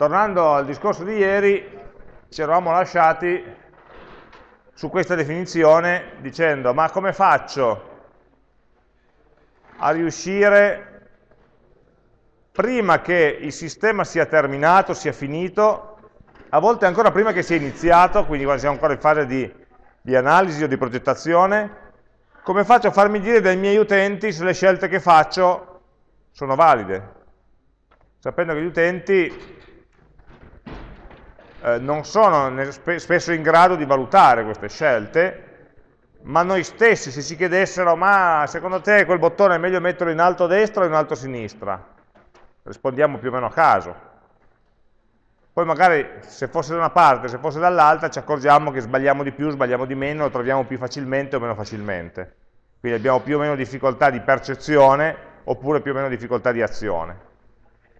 Tornando al discorso di ieri, ci eravamo lasciati su questa definizione dicendo ma come faccio a riuscire prima che il sistema sia terminato, sia finito, a volte ancora prima che sia iniziato, quindi quando siamo ancora in fase di, di analisi o di progettazione, come faccio a farmi dire dai miei utenti se le scelte che faccio sono valide? Sapendo che gli utenti eh, non sono spesso in grado di valutare queste scelte, ma noi stessi se ci chiedessero ma secondo te quel bottone è meglio metterlo in alto a destra o in alto a sinistra? Rispondiamo più o meno a caso. Poi magari se fosse da una parte, se fosse dall'altra, ci accorgiamo che sbagliamo di più, sbagliamo di meno, lo troviamo più facilmente o meno facilmente. Quindi abbiamo più o meno difficoltà di percezione oppure più o meno difficoltà di azione.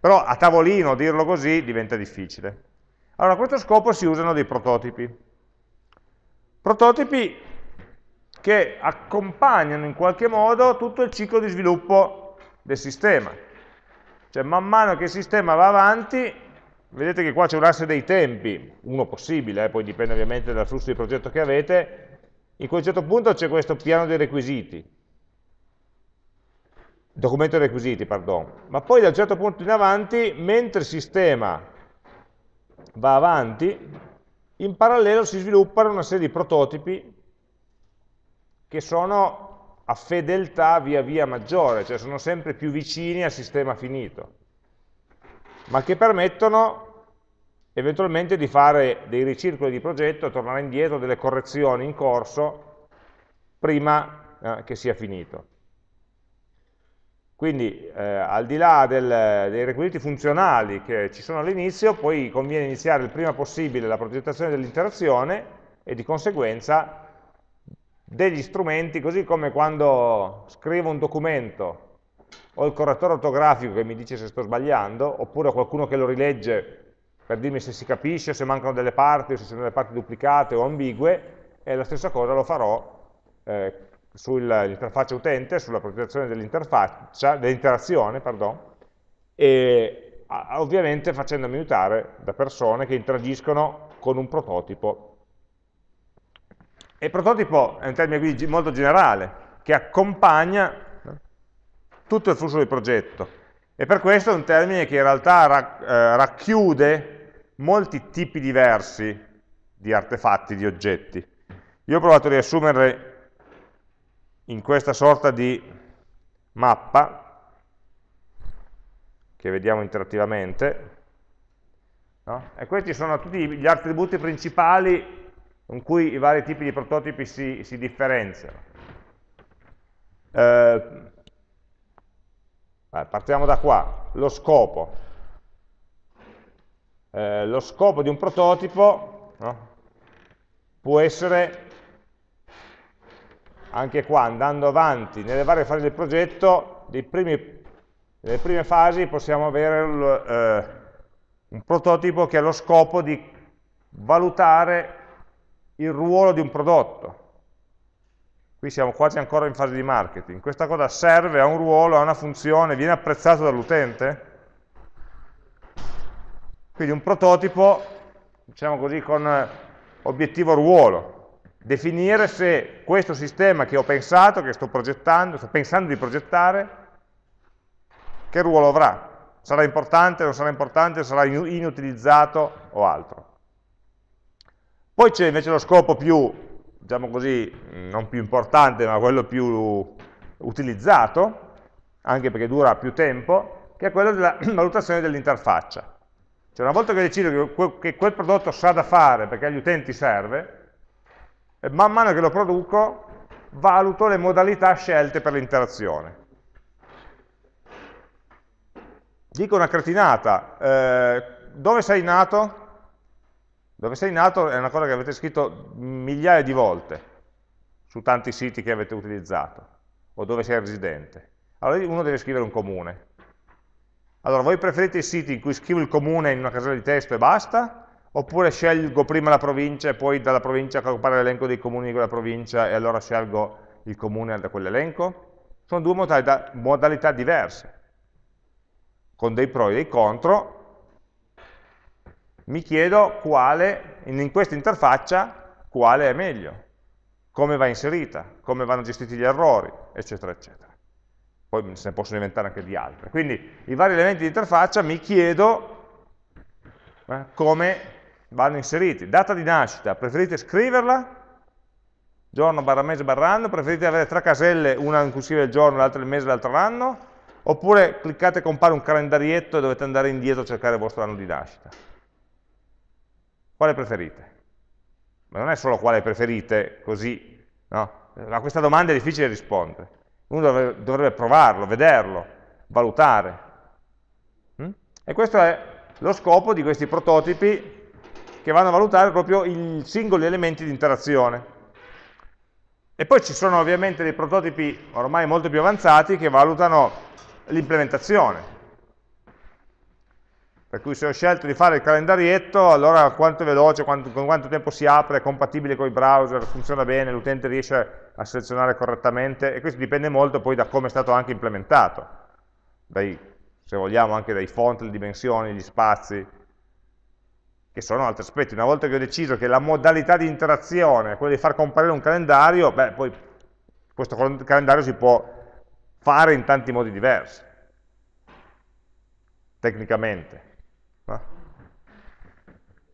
Però a tavolino dirlo così diventa difficile. Allora, a questo scopo si usano dei prototipi. Prototipi che accompagnano in qualche modo tutto il ciclo di sviluppo del sistema. Cioè, man mano che il sistema va avanti, vedete che qua c'è un asse dei tempi, uno possibile, eh, poi dipende ovviamente dal flusso di progetto che avete, in quel certo punto c'è questo piano dei requisiti, documento dei requisiti, pardon. ma poi da un certo punto in avanti, mentre il sistema va avanti, in parallelo si sviluppano una serie di prototipi che sono a fedeltà via via maggiore, cioè sono sempre più vicini al sistema finito, ma che permettono eventualmente di fare dei ricircoli di progetto, tornare indietro, delle correzioni in corso prima eh, che sia finito. Quindi eh, al di là del, dei requisiti funzionali che ci sono all'inizio, poi conviene iniziare il prima possibile la progettazione dell'interazione e di conseguenza degli strumenti, così come quando scrivo un documento ho il correttore ortografico che mi dice se sto sbagliando, oppure ho qualcuno che lo rilegge per dirmi se si capisce, se mancano delle parti, o se sono delle parti duplicate o ambigue, e la stessa cosa lo farò eh, sull'interfaccia utente, sulla progettazione dell'interfaccia, dell'interazione, e ovviamente facendomi aiutare da persone che interagiscono con un prototipo. E prototipo è un termine quindi molto generale, che accompagna tutto il flusso del progetto. E per questo è un termine che in realtà eh, racchiude molti tipi diversi di artefatti, di oggetti. Io ho provato a riassumere in questa sorta di mappa che vediamo interattivamente, no? e questi sono tutti gli attributi principali con cui i vari tipi di prototipi si, si differenziano. Eh, partiamo da qua, lo scopo. Eh, lo scopo di un prototipo no? può essere anche qua andando avanti nelle varie fasi del progetto, primi, nelle prime fasi possiamo avere eh, un prototipo che ha lo scopo di valutare il ruolo di un prodotto. Qui siamo quasi ancora in fase di marketing. Questa cosa serve, ha un ruolo, ha una funzione, viene apprezzato dall'utente? Quindi un prototipo, diciamo così, con eh, obiettivo ruolo definire se questo sistema che ho pensato, che sto progettando, sto pensando di progettare, che ruolo avrà? Sarà importante, non sarà importante, sarà inutilizzato o altro. Poi c'è invece lo scopo più, diciamo così, non più importante, ma quello più utilizzato, anche perché dura più tempo, che è quello della valutazione dell'interfaccia. Cioè una volta che ho deciso che quel prodotto sa da fare perché agli utenti serve, e man mano che lo produco valuto le modalità scelte per l'interazione. Dico una cretinata, eh, dove sei nato? Dove sei nato è una cosa che avete scritto migliaia di volte su tanti siti che avete utilizzato, o dove sei residente. Allora uno deve scrivere un comune. Allora, voi preferite i siti in cui scrivo il comune in una casella di testo e basta, oppure scelgo prima la provincia e poi dalla provincia raggruppare l'elenco dei comuni di quella provincia e allora scelgo il comune da quell'elenco? Sono due modalità, modalità diverse, con dei pro e dei contro. Mi chiedo quale, in questa interfaccia, quale è meglio, come va inserita, come vanno gestiti gli errori, eccetera, eccetera. Poi se ne possono inventare anche di altre. Quindi i vari elementi di interfaccia mi chiedo eh, come vanno inseriti. Data di nascita, preferite scriverla? Giorno barra mese barra anno, preferite avere tre caselle, una in cui scrive il giorno, l'altra il mese, l'altro l'anno? Oppure cliccate e compare un calendarietto e dovete andare indietro a cercare il vostro anno di nascita? Quale preferite? Ma non è solo quale preferite, così, no? A questa domanda è difficile rispondere. Uno dovrebbe provarlo, vederlo, valutare. Hm? E questo è lo scopo di questi prototipi che vanno a valutare proprio i singoli elementi di interazione. E poi ci sono ovviamente dei prototipi ormai molto più avanzati che valutano l'implementazione. Per cui se ho scelto di fare il calendarietto, allora quanto è veloce, quanto, con quanto tempo si apre, è compatibile con i browser, funziona bene, l'utente riesce a selezionare correttamente e questo dipende molto poi da come è stato anche implementato, dai, se vogliamo anche dai font, le dimensioni, gli spazi, che sono altri aspetti. Una volta che ho deciso che la modalità di interazione è quella di far comparire un calendario, beh, poi questo calendario si può fare in tanti modi diversi, tecnicamente.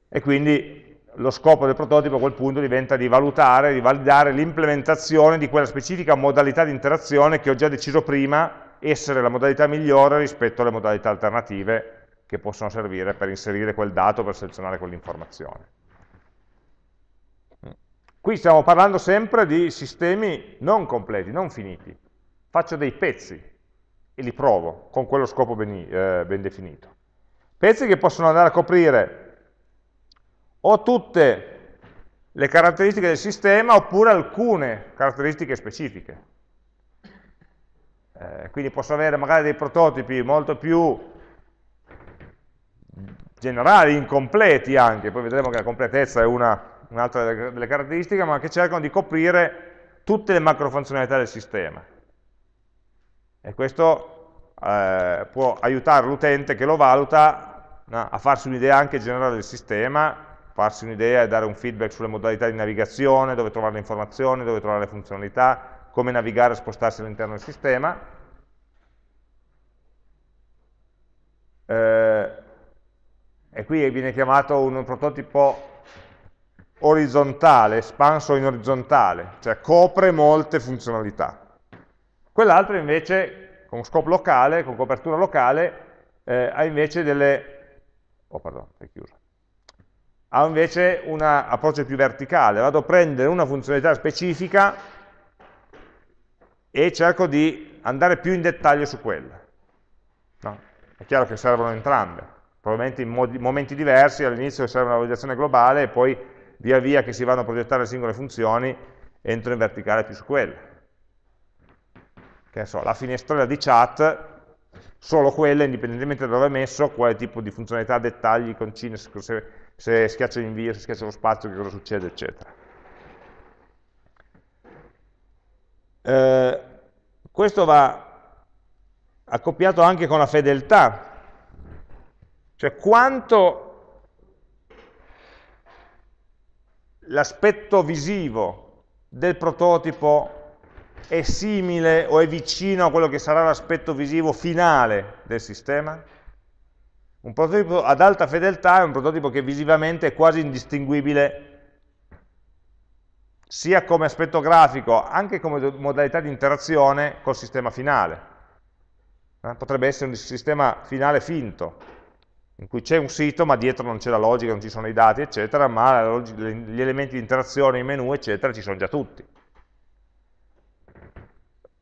E quindi lo scopo del prototipo a quel punto diventa di valutare, di validare l'implementazione di quella specifica modalità di interazione che ho già deciso prima essere la modalità migliore rispetto alle modalità alternative che possono servire per inserire quel dato, per selezionare quell'informazione. Mm. Qui stiamo parlando sempre di sistemi non completi, non finiti. Faccio dei pezzi e li provo con quello scopo ben, eh, ben definito. Pezzi che possono andare a coprire o tutte le caratteristiche del sistema oppure alcune caratteristiche specifiche. Eh, quindi posso avere magari dei prototipi molto più generali, incompleti anche, poi vedremo che la completezza è un'altra un delle, delle caratteristiche, ma che cercano di coprire tutte le macro funzionalità del sistema. E questo eh, può aiutare l'utente che lo valuta no, a farsi un'idea anche generale del sistema, farsi un'idea e dare un feedback sulle modalità di navigazione, dove trovare le informazioni, dove trovare le funzionalità, come navigare e spostarsi all'interno del sistema. Eh, e qui viene chiamato un prototipo orizzontale, espanso in orizzontale, cioè copre molte funzionalità. Quell'altro invece, con scopo locale, con copertura locale, eh, ha invece delle... Oh, pardon, ha invece un approccio più verticale, vado a prendere una funzionalità specifica e cerco di andare più in dettaglio su quella. No? È chiaro che servono entrambe probabilmente in modi, momenti diversi, all'inizio serve una validazione globale e poi via via che si vanno a progettare le singole funzioni entro in verticale più su quelle. Che so, la finestrella di chat, solo quella, indipendentemente da dove è messo, quale tipo di funzionalità, dettagli, concine, se, se schiaccio l'invio, se schiaccio lo spazio, che cosa succede, eccetera. Eh, questo va accoppiato anche con la fedeltà cioè quanto l'aspetto visivo del prototipo è simile o è vicino a quello che sarà l'aspetto visivo finale del sistema? Un prototipo ad alta fedeltà è un prototipo che visivamente è quasi indistinguibile sia come aspetto grafico, anche come modalità di interazione col sistema finale. Eh? Potrebbe essere un sistema finale finto, in cui c'è un sito ma dietro non c'è la logica, non ci sono i dati, eccetera, ma gli elementi di interazione, i menu, eccetera, ci sono già tutti.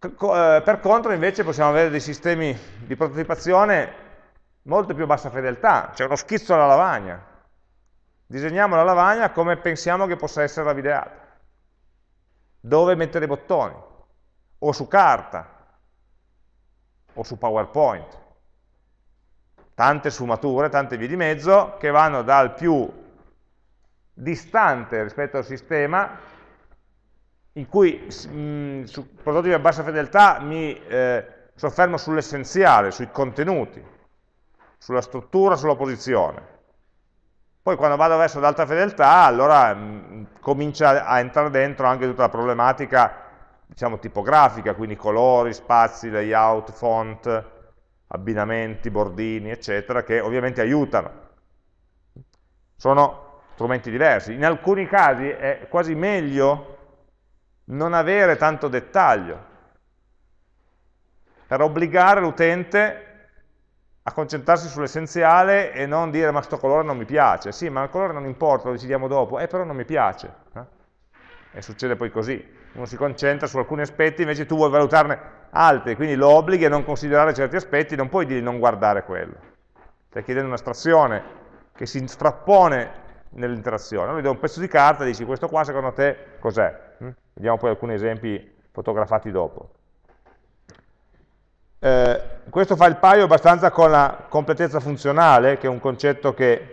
Eh, per contro invece possiamo avere dei sistemi di prototipazione molto più bassa fedeltà, c'è uno schizzo alla lavagna. Disegniamo la lavagna come pensiamo che possa essere la videata, dove mettere i bottoni, o su carta, o su PowerPoint tante sfumature, tante vie di mezzo, che vanno dal più distante rispetto al sistema, in cui mh, mm, su prodotti a bassa fedeltà mi eh, soffermo sull'essenziale, sui contenuti, sulla struttura, sulla posizione. Poi quando vado verso l'alta fedeltà, allora mh, mm, comincia a entrare dentro anche tutta la problematica, diciamo, tipografica, quindi colori, spazi, layout, font, abbinamenti, bordini, eccetera, che ovviamente aiutano. Sono strumenti diversi. In alcuni casi è quasi meglio non avere tanto dettaglio per obbligare l'utente a concentrarsi sull'essenziale e non dire ma sto colore non mi piace. Sì, ma il colore non importa, lo decidiamo dopo. Eh, però non mi piace. Eh? E succede poi così. Uno si concentra su alcuni aspetti, invece tu vuoi valutarne altri, quindi lo obblighi a non considerare certi aspetti, non puoi dire non guardare quello. Stai chiedendo un'astrazione che si strappone nell'interazione. Allora gli do un pezzo di carta e dici questo qua secondo te cos'è? Mm? Vediamo poi alcuni esempi fotografati dopo. Eh, questo fa il paio abbastanza con la completezza funzionale, che è un concetto che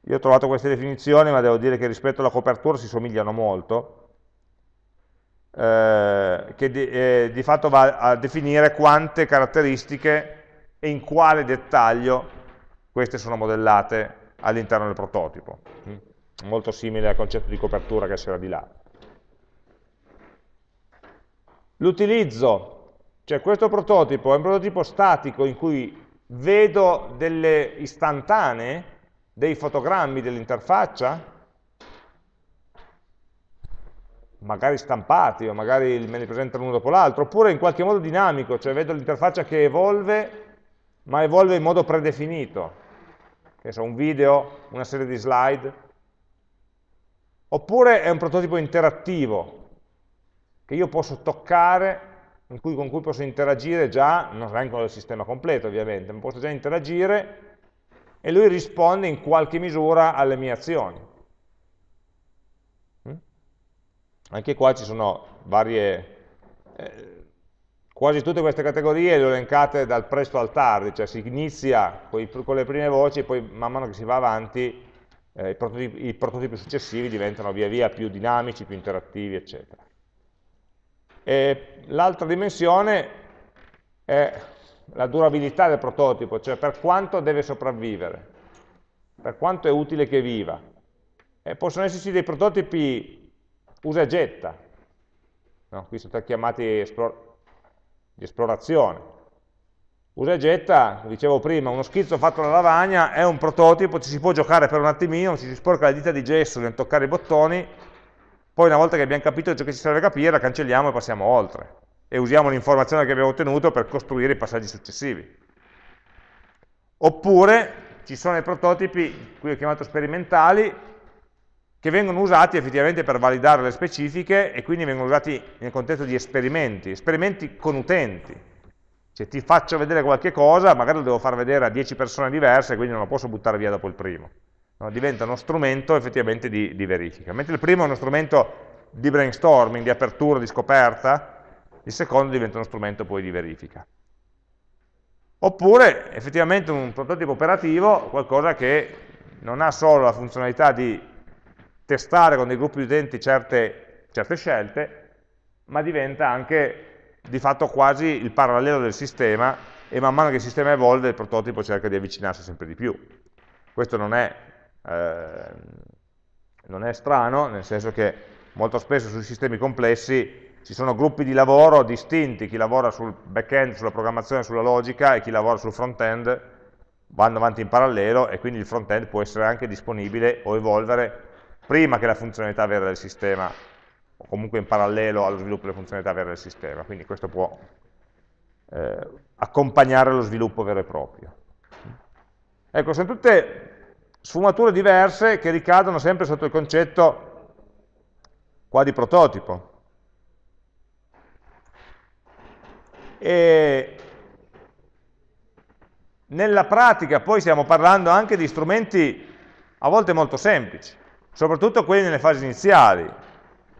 io ho trovato queste definizioni, ma devo dire che rispetto alla copertura si somigliano molto, eh, che di, eh, di fatto va a definire quante caratteristiche e in quale dettaglio queste sono modellate all'interno del prototipo. Mm? Molto simile al concetto di copertura che c'era di là. L'utilizzo, cioè questo prototipo è un prototipo statico in cui vedo delle istantanee, dei fotogrammi dell'interfaccia, magari stampati o magari me li presentano uno dopo l'altro, oppure in qualche modo dinamico, cioè vedo l'interfaccia che evolve, ma evolve in modo predefinito, che so, un video, una serie di slide, oppure è un prototipo interattivo che io posso toccare, cui, con cui posso interagire già, non è ancora il sistema completo ovviamente, ma posso già interagire e lui risponde in qualche misura alle mie azioni. Anche qua ci sono varie, eh, quasi tutte queste categorie le ho elencate dal presto al tardi, cioè si inizia con, con le prime voci e poi man mano che si va avanti eh, i, prototipi, i prototipi successivi diventano via via più dinamici, più interattivi, eccetera. L'altra dimensione è la durabilità del prototipo, cioè per quanto deve sopravvivere, per quanto è utile che viva. E possono esserci dei prototipi usa e getta, no? qui sono stati chiamati esplor di esplorazione. Usa e getta, dicevo prima, uno schizzo fatto alla lavagna, è un prototipo, ci si può giocare per un attimino, ci si sporca le dita di gesso nel toccare i bottoni, poi una volta che abbiamo capito ciò che ci serve a capire, la cancelliamo e passiamo oltre. E usiamo l'informazione che abbiamo ottenuto per costruire i passaggi successivi. Oppure ci sono i prototipi, qui ho chiamato sperimentali, che vengono usati effettivamente per validare le specifiche e quindi vengono usati nel contesto di esperimenti, esperimenti con utenti. Se ti faccio vedere qualche cosa, magari lo devo far vedere a 10 persone diverse, quindi non lo posso buttare via dopo il primo. No? Diventa uno strumento effettivamente di, di verifica. Mentre il primo è uno strumento di brainstorming, di apertura, di scoperta, il secondo diventa uno strumento poi di verifica. Oppure effettivamente un prototipo operativo, qualcosa che non ha solo la funzionalità di testare con dei gruppi di utenti certe, certe scelte, ma diventa anche di fatto quasi il parallelo del sistema e man mano che il sistema evolve il prototipo cerca di avvicinarsi sempre di più. Questo non è, eh, non è strano, nel senso che molto spesso sui sistemi complessi ci sono gruppi di lavoro distinti, chi lavora sul back-end, sulla programmazione, sulla logica e chi lavora sul front-end vanno avanti in parallelo e quindi il front-end può essere anche disponibile o evolvere prima che la funzionalità vera del sistema, o comunque in parallelo allo sviluppo delle funzionalità vere del sistema, quindi questo può eh, accompagnare lo sviluppo vero e proprio. Ecco, sono tutte sfumature diverse che ricadono sempre sotto il concetto qua di prototipo. E nella pratica poi stiamo parlando anche di strumenti a volte molto semplici soprattutto quelli nelle fasi iniziali.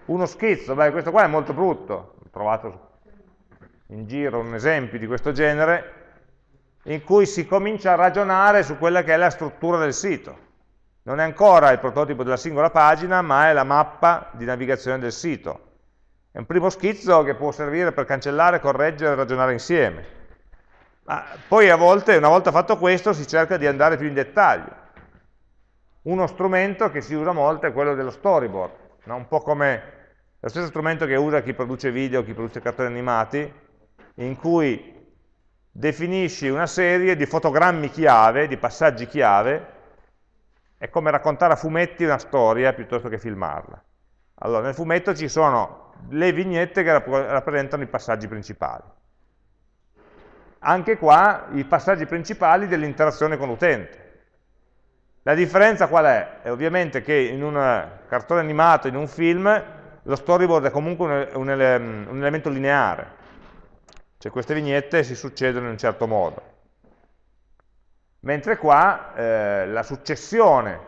Uno schizzo, beh, questo qua è molto brutto, ho trovato in giro un esempio di questo genere, in cui si comincia a ragionare su quella che è la struttura del sito. Non è ancora il prototipo della singola pagina, ma è la mappa di navigazione del sito. È un primo schizzo che può servire per cancellare, correggere e ragionare insieme. Ma poi a volte, una volta fatto questo, si cerca di andare più in dettaglio. Uno strumento che si usa molto è quello dello storyboard, no? un po' come lo stesso strumento che usa chi produce video, chi produce cartoni animati, in cui definisci una serie di fotogrammi chiave, di passaggi chiave, è come raccontare a fumetti una storia piuttosto che filmarla. Allora, nel fumetto ci sono le vignette che rappresentano i passaggi principali. Anche qua i passaggi principali dell'interazione con l'utente. La differenza qual è? È ovviamente che in un eh, cartone animato, in un film, lo storyboard è comunque un, ele mm, un elemento lineare, cioè queste vignette si succedono in un certo modo. Mentre qua eh, la successione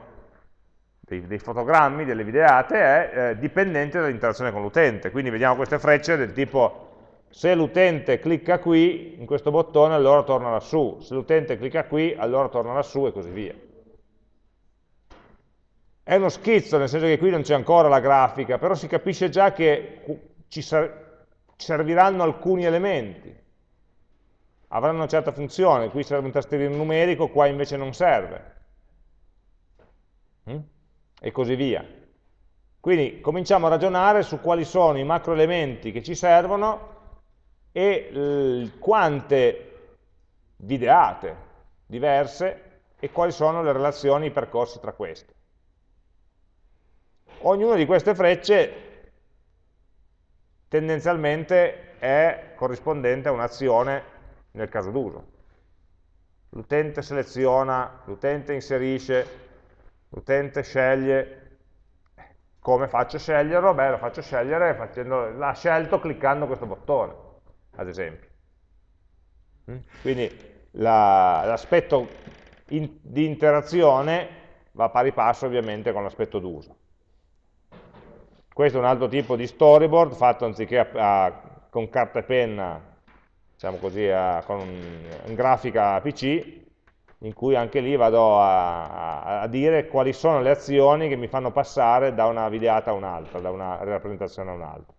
dei, dei, fotogrammi, delle videate, è eh, dipendente dall'interazione con l'utente. Quindi vediamo queste frecce del tipo se l'utente clicca qui, in questo bottone, allora torna lassù, se l'utente clicca qui, allora torna lassù e così via. È uno schizzo, nel senso che qui non c'è ancora la grafica, però si capisce già che ci, serviranno alcuni elementi. Avranno una certa funzione, qui serve un tastierino numerico, qua invece non serve. Mm? E così via. Quindi cominciamo a ragionare su quali sono i macro elementi che ci servono e quante videate diverse e quali sono le relazioni, i percorsi tra queste ognuna di queste frecce tendenzialmente è corrispondente a un'azione nel caso d'uso. L'utente seleziona, l'utente inserisce, l'utente sceglie. Come faccio a sceglierlo? Beh, lo faccio scegliere facendo, l'ha scelto cliccando questo bottone, ad esempio. Mm? Quindi l'aspetto la, in, di interazione va pari passo ovviamente con l'aspetto d'uso. Questo è un altro tipo di storyboard fatto anziché a, a, con carta e penna, diciamo così, a, con un, in grafica PC, in cui anche lì vado a, a, dire quali sono le azioni che mi fanno passare da una videata a un'altra, da una rappresentazione a un'altra.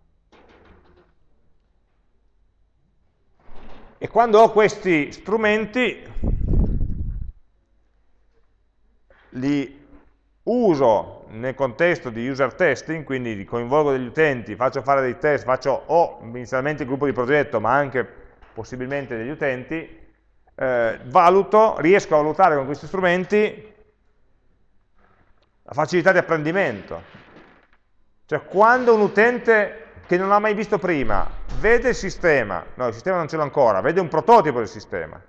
E quando ho questi strumenti, li uso nel contesto di user testing, quindi coinvolgo degli utenti, faccio fare dei test, faccio o inizialmente il gruppo di progetto, ma anche possibilmente degli utenti, eh, valuto, riesco a valutare con questi strumenti la facilità di apprendimento. Cioè quando un utente che non l'ha mai visto prima vede il sistema, no il sistema non ce l'ho ancora, vede un prototipo del sistema,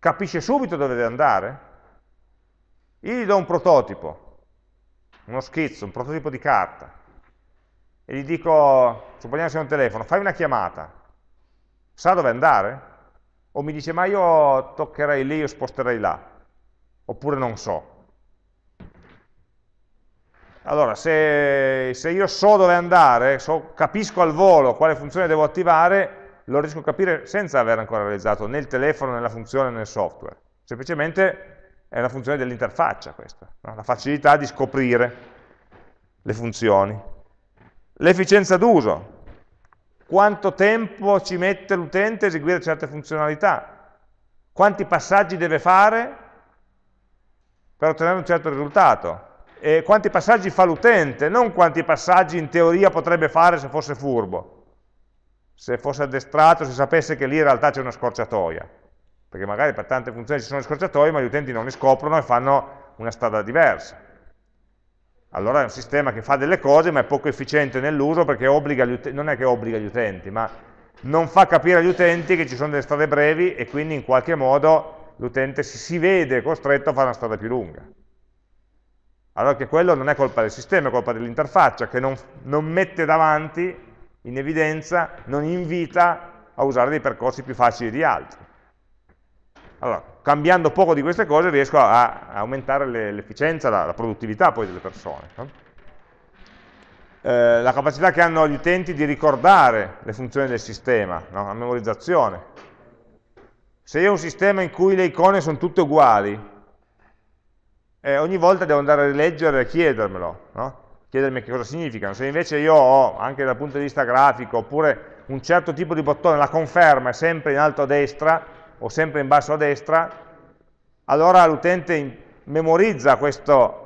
capisce subito dove deve andare, io gli do un prototipo, uno schizzo, un prototipo di carta, e gli dico, supponiamo sia un telefono, fai una chiamata, sa dove andare? O mi dice, ma io toccherei lì, io sposterei là, oppure non so. Allora, se, se io so dove andare, so, capisco al volo quale funzione devo attivare, lo riesco a capire senza aver ancora realizzato né il telefono, né la funzione, né il software. Semplicemente è una funzione dell'interfaccia questa, no? la facilità di scoprire le funzioni. L'efficienza d'uso, quanto tempo ci mette l'utente a eseguire certe funzionalità, quanti passaggi deve fare per ottenere un certo risultato, e quanti passaggi fa l'utente, non quanti passaggi in teoria potrebbe fare se fosse furbo, se fosse addestrato, se sapesse che lì in realtà c'è una scorciatoia perché magari per tante funzioni ci sono gli scorciatoi, ma gli utenti non li scoprono e fanno una strada diversa. Allora è un sistema che fa delle cose, ma è poco efficiente nell'uso perché obbliga gli utenti, non è che obbliga gli utenti, ma non fa capire agli utenti che ci sono delle strade brevi e quindi in qualche modo l'utente si, si vede costretto a fare una strada più lunga. Allora che quello non è colpa del sistema, è colpa dell'interfaccia che non, non, mette davanti, in evidenza, non invita a usare dei percorsi più facili di altri. Allora, cambiando poco di queste cose riesco a, aumentare l'efficienza, la, la, produttività poi delle persone. No? Eh, la capacità che hanno gli utenti di ricordare le funzioni del sistema, no? la memorizzazione. Se io ho un sistema in cui le icone sono tutte uguali, eh, ogni volta devo andare a rileggere e chiedermelo, no? chiedermi che cosa significano. Se invece io ho, anche dal punto di vista grafico, oppure un certo tipo di bottone, la conferma è sempre in alto a destra, o sempre in basso a destra, allora l'utente memorizza questo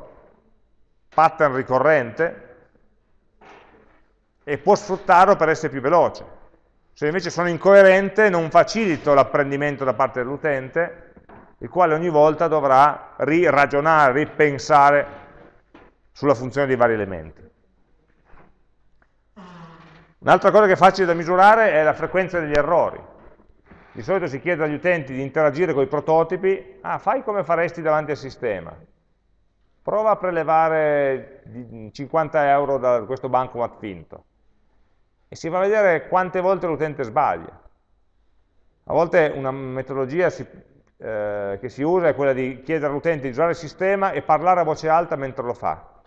pattern ricorrente e può sfruttarlo per essere più veloce. Se invece sono incoerente non facilito l'apprendimento da parte dell'utente, il quale ogni volta dovrà riragionare, ripensare sulla funzione dei vari elementi. Un'altra cosa che è facile da misurare è la frequenza degli errori. Di solito si chiede agli utenti di interagire con i prototipi, ah, fai come faresti davanti al sistema, prova a prelevare 50 mm, euro da questo bancomat finto e si va a vedere quante volte l'utente sbaglia. A volte una metodologia si, eh, che si usa è quella di chiedere all'utente di usare il sistema e parlare a voce alta mentre lo fa.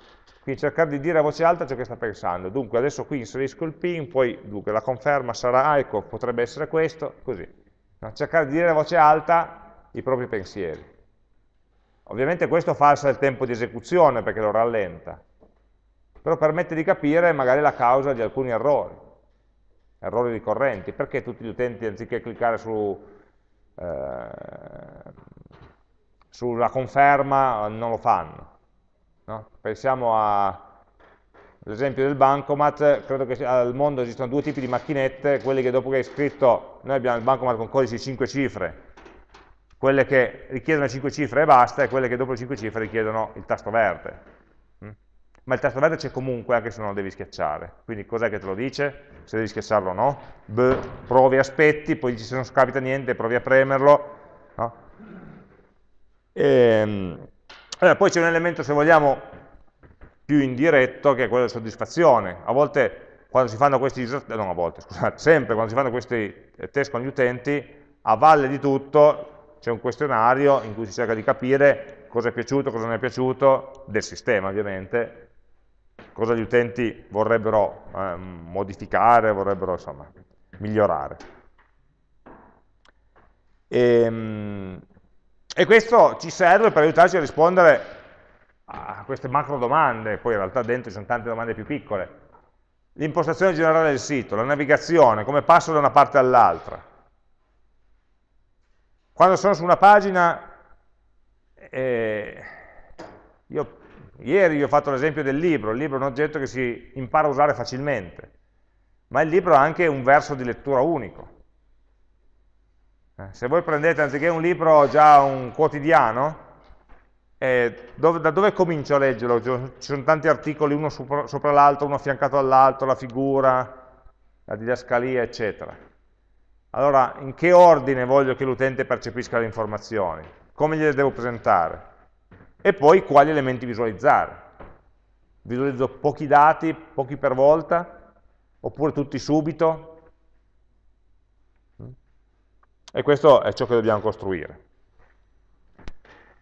Quindi cercare di dire a voce alta ciò che sta pensando. Dunque adesso qui inserisco il PIN, poi dunque, la conferma sarà, ah, ecco, potrebbe essere questo, così no? cercare di dire a voce alta i propri pensieri. Ovviamente questo falsa il tempo di esecuzione perché lo rallenta, però permette di capire magari la causa di alcuni errori, errori ricorrenti, perché tutti gli utenti anziché cliccare su, eh, sulla conferma non lo fanno. No? Pensiamo a l'esempio del bancomat, credo che al mondo esistano due tipi di macchinette, quelle che dopo che hai scritto, noi abbiamo il bancomat con codici di 5 cifre, quelle che richiedono 5 cifre e basta, e quelle che dopo le 5 cifre richiedono il tasto verde. Mm? Ma il tasto verde c'è comunque anche se non lo devi schiacciare, quindi cos'è che te lo dice? Se devi schiacciarlo o no? B, provi, aspetti, poi se non capita niente, provi a premerlo. No? E, ehm, allora, poi c'è un elemento, se vogliamo, più indiretto che è quello di soddisfazione. A volte quando si fanno questi, eh, non a volte, scusate, sempre quando si fanno questi eh, test con gli utenti, a valle di tutto c'è un questionario in cui si cerca di capire cosa è piaciuto, cosa non è piaciuto, del sistema ovviamente, cosa gli utenti vorrebbero eh, modificare, vorrebbero insomma, migliorare. E, ehm, e questo ci serve per aiutarci a rispondere a queste macro domande, poi in realtà dentro ci sono tante domande più piccole, l'impostazione generale del sito, la navigazione, come passo da una parte all'altra. Quando sono su una pagina, eh, io, ieri vi ho fatto l'esempio del libro, il libro è un oggetto che si impara a usare facilmente, ma il libro ha anche un verso di lettura unico. Eh, se voi prendete anziché un libro già un quotidiano, eh, dove, da dove comincio a leggerlo? Ci sono tanti articoli, uno sopra, sopra l'altro, uno affiancato all'altro, la figura, la didascalia, eccetera. Allora, in che ordine voglio che l'utente percepisca le informazioni? Come gliele devo presentare? E poi quali elementi visualizzare? Visualizzo pochi dati, pochi per volta, oppure tutti subito? Mm? E questo è ciò che dobbiamo costruire.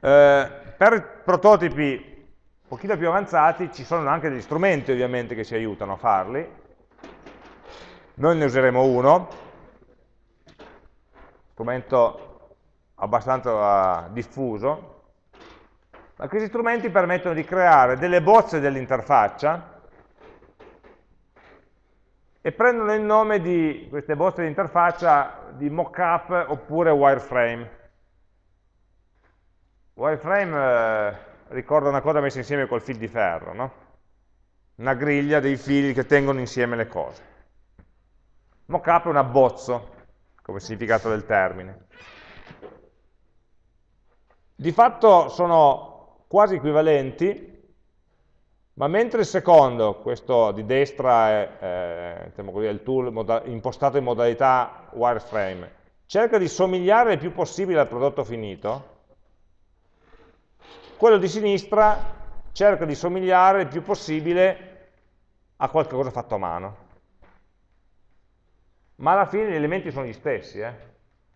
Eh, per prototipi un pochino più avanzati ci sono anche degli strumenti ovviamente che ci aiutano a farli, noi ne useremo uno, strumento abbastanza ah, diffuso, ma questi strumenti permettono di creare delle bozze dell'interfaccia e prendono il nome di queste bozze di interfaccia di mock-up oppure wireframe. Wireframe eh, ricorda una cosa messa insieme col fil di ferro, no? una griglia dei fili che tengono insieme le cose. Mockup è un abbozzo, come significato del termine. Di fatto sono quasi equivalenti, ma mentre il secondo, questo di destra è, eh, è il tool impostato in modalità wireframe, cerca di somigliare il più possibile al prodotto finito, quello di sinistra cerca di somigliare il più possibile a qualcosa fatto a mano. Ma alla fine gli elementi sono gli stessi, eh?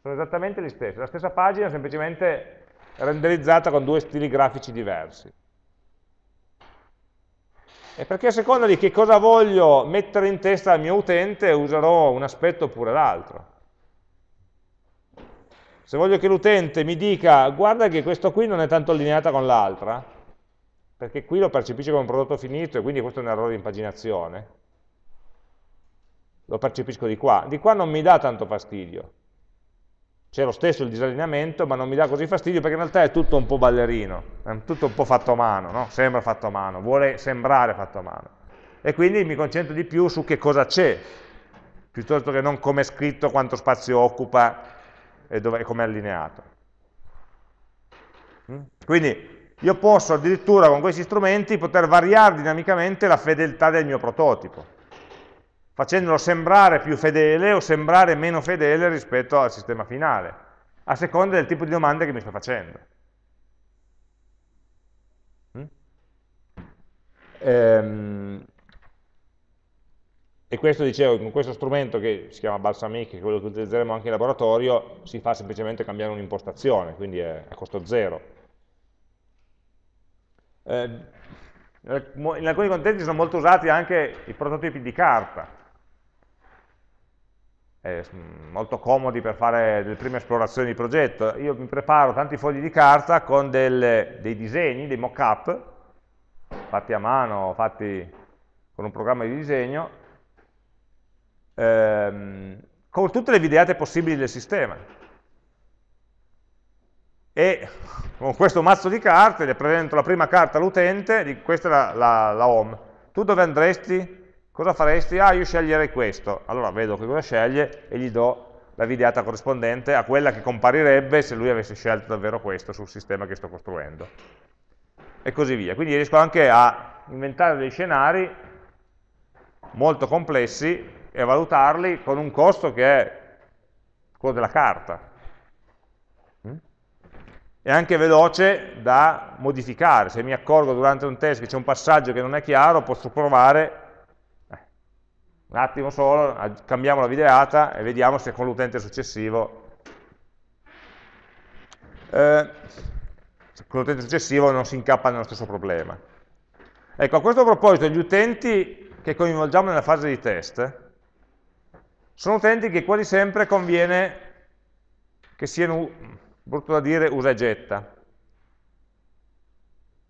sono esattamente gli stessi. La stessa pagina semplicemente renderizzata con due stili grafici diversi. E perché a seconda di che cosa voglio mettere in testa al mio utente userò un aspetto oppure l'altro se voglio che l'utente mi dica guarda che questo qui non è tanto allineata con l'altra, perché qui lo percepisce come un prodotto finito e quindi questo è un errore di impaginazione, lo percepisco di qua, di qua non mi dà tanto fastidio, c'è lo stesso il disallineamento ma non mi dà così fastidio perché in realtà è tutto un po' ballerino, è tutto un po' fatto a mano, no? sembra fatto a mano, vuole sembrare fatto a mano e quindi mi concentro di più su che cosa c'è piuttosto che non come è scritto, quanto spazio occupa e, dove, e come è allineato. Mm? Quindi io posso addirittura con questi strumenti poter variare dinamicamente la fedeltà del mio prototipo, facendolo sembrare più fedele o sembrare meno fedele rispetto al sistema finale, a seconda del tipo di domande che mi sto facendo. Mm? Ehm, e questo, dicevo, con questo strumento che si chiama Balsamic, che è quello che utilizzeremo anche in laboratorio, si fa semplicemente cambiare un'impostazione, quindi è a costo zero. Eh, in alcuni contesti sono molto usati anche i prototipi di carta, eh, molto comodi per fare le prime esplorazioni di progetto. Io mi preparo tanti fogli di carta con del, dei disegni, dei mock-up, fatti a mano, fatti con un programma di disegno, ehm, con tutte le videate possibili del sistema. E con questo mazzo di carte le presento la prima carta all'utente, questa è la, la, la home. Tu dove andresti? Cosa faresti? Ah, io sceglierei questo. Allora vedo che cosa sceglie e gli do la videata corrispondente a quella che comparirebbe se lui avesse scelto davvero questo sul sistema che sto costruendo. E così via. Quindi riesco anche a inventare dei scenari molto complessi e valutarli con un costo che è quello della carta. Mm? È anche veloce da modificare, se mi accorgo durante un test che c'è un passaggio che non è chiaro, posso provare eh, un attimo solo, cambiamo la videata e vediamo se con l'utente successivo eh, con l'utente successivo non si incappa nello stesso problema. Ecco, a questo proposito, gli utenti che coinvolgiamo nella fase di test sono utenti che quasi sempre conviene che siano, brutto da dire, usa e getta.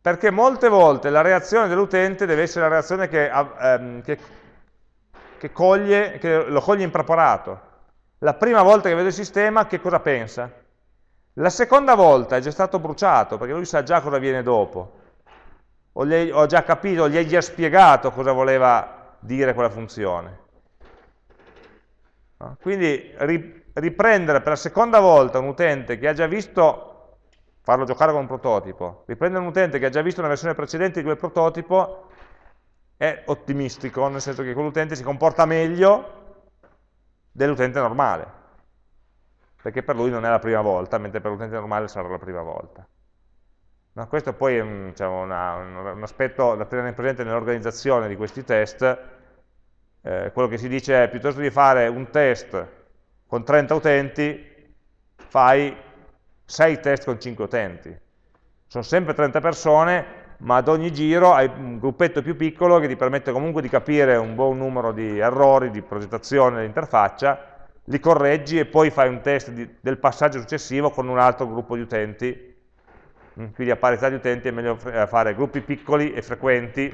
Perché molte volte la reazione dell'utente deve essere la reazione che, ehm, che, che, coglie, che lo coglie impreparato. La prima volta che vede il sistema, che cosa pensa? La seconda volta è già stato bruciato, perché lui sa già cosa viene dopo. O, gli, o già capito, gli hai già spiegato cosa voleva dire quella funzione. Quindi riprendere per la seconda volta un utente che ha già visto, farlo giocare con un prototipo, riprendere un utente che ha già visto una versione precedente di quel prototipo è ottimistico, nel senso che quell'utente si comporta meglio dell'utente normale, perché per lui non è la prima volta, mentre per l'utente normale sarà la prima volta. No, questo poi è un, diciamo, una, un aspetto da tenere presente nell'organizzazione di questi test, eh, quello che si dice è piuttosto di fare un test con 30 utenti, fai 6 test con 5 utenti. Sono sempre 30 persone, ma ad ogni giro hai un gruppetto più piccolo che ti permette comunque di capire un buon numero di errori di progettazione dell'interfaccia, li correggi e poi fai un test di, del passaggio successivo con un altro gruppo di utenti. Mm, quindi a parità di utenti è meglio fare gruppi piccoli e frequenti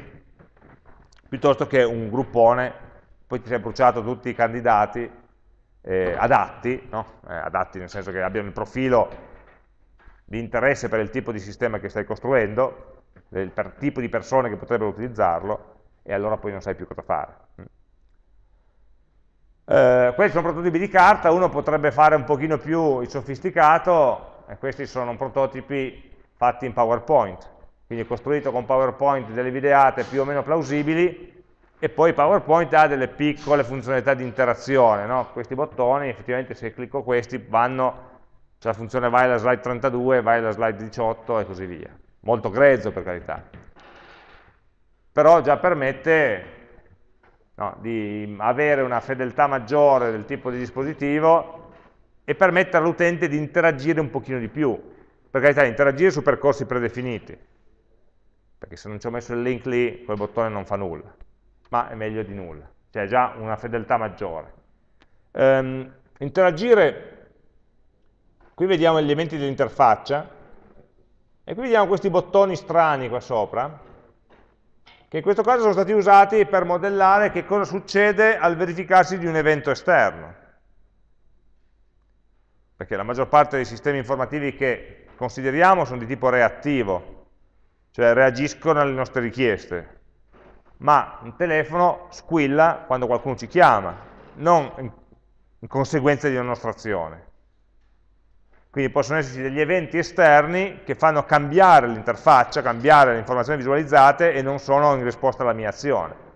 piuttosto che un gruppone poi ti sei bruciato tutti i candidati eh, adatti, no? eh, adatti nel senso che abbiano il profilo di interesse per il tipo di sistema che stai costruendo, del eh, per, tipo di persone che potrebbero utilizzarlo, e allora poi non sai più cosa fare. Mm. Eh, questi sono prototipi di carta, uno potrebbe fare un pochino più il sofisticato, e questi sono prototipi fatti in PowerPoint, quindi costruito con PowerPoint delle videate più o meno plausibili, e poi PowerPoint ha delle piccole funzionalità di interazione, no? questi bottoni effettivamente se clicco questi vanno, c'è la funzione vai alla slide 32, vai alla slide 18 e così via. Molto grezzo per carità. Però già permette no, di avere una fedeltà maggiore del tipo di dispositivo e permettere all'utente di interagire un pochino di più. Per carità, interagire su percorsi predefiniti, perché se non ci ho messo il link lì, quel bottone non fa nulla ma è meglio di nulla, cioè è già una fedeltà maggiore. Um, interagire, qui vediamo gli elementi dell'interfaccia, e qui vediamo questi bottoni strani qua sopra, che in questo caso sono stati usati per modellare che cosa succede al verificarsi di un evento esterno. Perché la maggior parte dei sistemi informativi che consideriamo sono di tipo reattivo, cioè reagiscono alle nostre richieste, ma un telefono squilla quando qualcuno ci chiama, non in conseguenza di una nostra azione. Quindi possono esserci degli eventi esterni che fanno cambiare l'interfaccia, cambiare le informazioni visualizzate e non sono in risposta alla mia azione.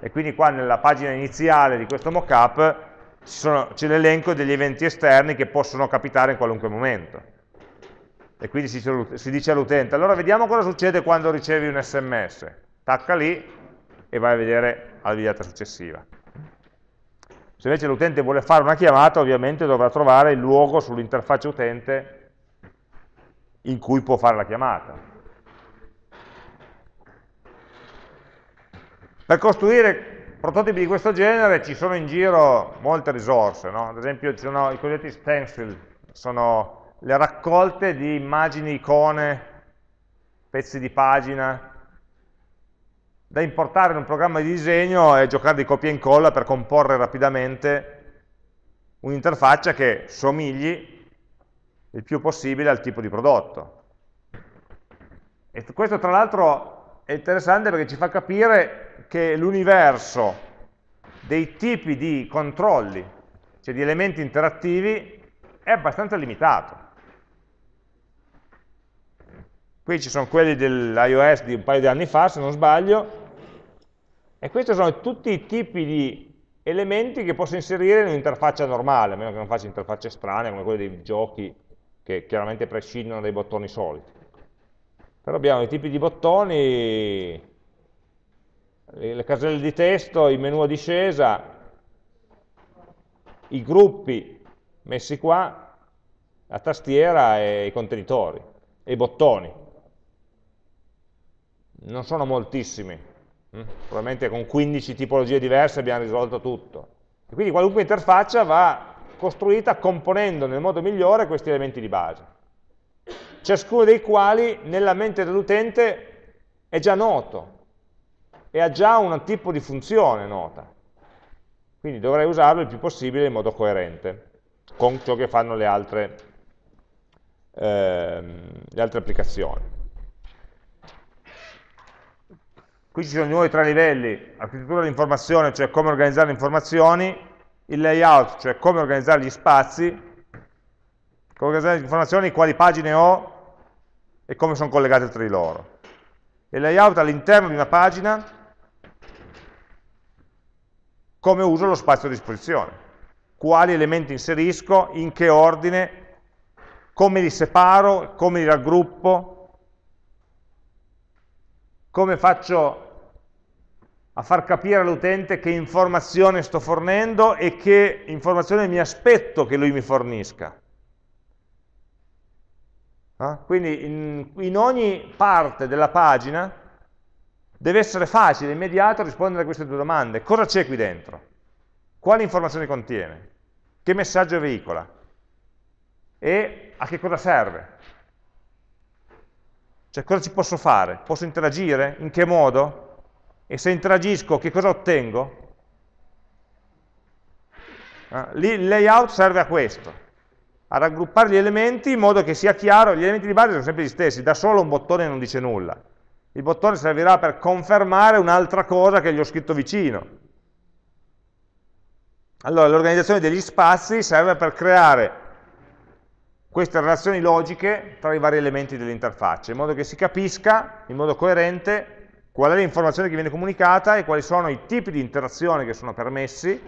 E quindi qua nella pagina iniziale di questo mockup c'è l'elenco degli eventi esterni che possono capitare in qualunque momento. E quindi si dice all'utente, allora vediamo cosa succede quando ricevi un sms. Tacca lì, e vai a vedere la videata successiva. Se invece l'utente vuole fare una chiamata, ovviamente dovrà trovare il luogo sull'interfaccia utente in cui può fare la chiamata. Per costruire prototipi di questo genere ci sono in giro molte risorse, no? ad esempio ci sono i cosiddetti stencil, sono le raccolte di immagini, icone, pezzi di pagina, da importare in un programma di disegno e giocare di copia e incolla per comporre rapidamente un'interfaccia che somigli il più possibile al tipo di prodotto. E questo tra l'altro è interessante perché ci fa capire che l'universo dei tipi di controlli, cioè di elementi interattivi, è abbastanza limitato. Qui ci sono quelli dell'iOS di un paio di anni fa, se non sbaglio, e questi sono tutti i tipi di elementi che posso inserire in un'interfaccia normale, a meno che non faccia interfacce strane come quelle dei giochi che chiaramente prescindono dai bottoni soliti. Però abbiamo i tipi di bottoni, le caselle di testo, il menu a discesa, i gruppi messi qua, la tastiera e i contenitori, e i bottoni non sono moltissimi, mm? probabilmente con 15 tipologie diverse abbiamo risolto tutto. E quindi qualunque interfaccia va costruita componendo nel modo migliore questi elementi di base, ciascuno dei quali nella mente dell'utente è già noto e ha già un tipo di funzione nota. Quindi dovrei usarlo il più possibile in modo coerente con ciò che fanno le altre, ehm, le altre applicazioni. Qui ci sono di nuovo i tre livelli, architettura dell'informazione, cioè come organizzare le informazioni, il layout, cioè come organizzare gli spazi, come organizzare le informazioni, quali pagine ho e come sono collegate tra di loro. Il layout all'interno di una pagina, come uso lo spazio a disposizione, quali elementi inserisco, in che ordine, come li separo, come li raggruppo, come faccio a far capire all'utente che informazione sto fornendo e che informazione mi aspetto che lui mi fornisca. Ah, quindi in, in ogni parte della pagina deve essere facile, immediato rispondere a queste due domande. Cosa c'è qui dentro? Quali informazioni contiene? Che messaggio veicola? E a che cosa serve? Cioè cosa ci posso fare? Posso interagire? In che modo? E se interagisco, che cosa ottengo? Ah, lì il layout serve a questo, a raggruppare gli elementi in modo che sia chiaro, gli elementi di base sono sempre gli stessi, da solo un bottone non dice nulla. Il bottone servirà per confermare un'altra cosa che gli ho scritto vicino. Allora, l'organizzazione degli spazi serve per creare queste relazioni logiche tra i vari elementi dell'interfaccia, in modo che si capisca in modo coerente qual è l'informazione che viene comunicata e quali sono i tipi di interazione che sono permessi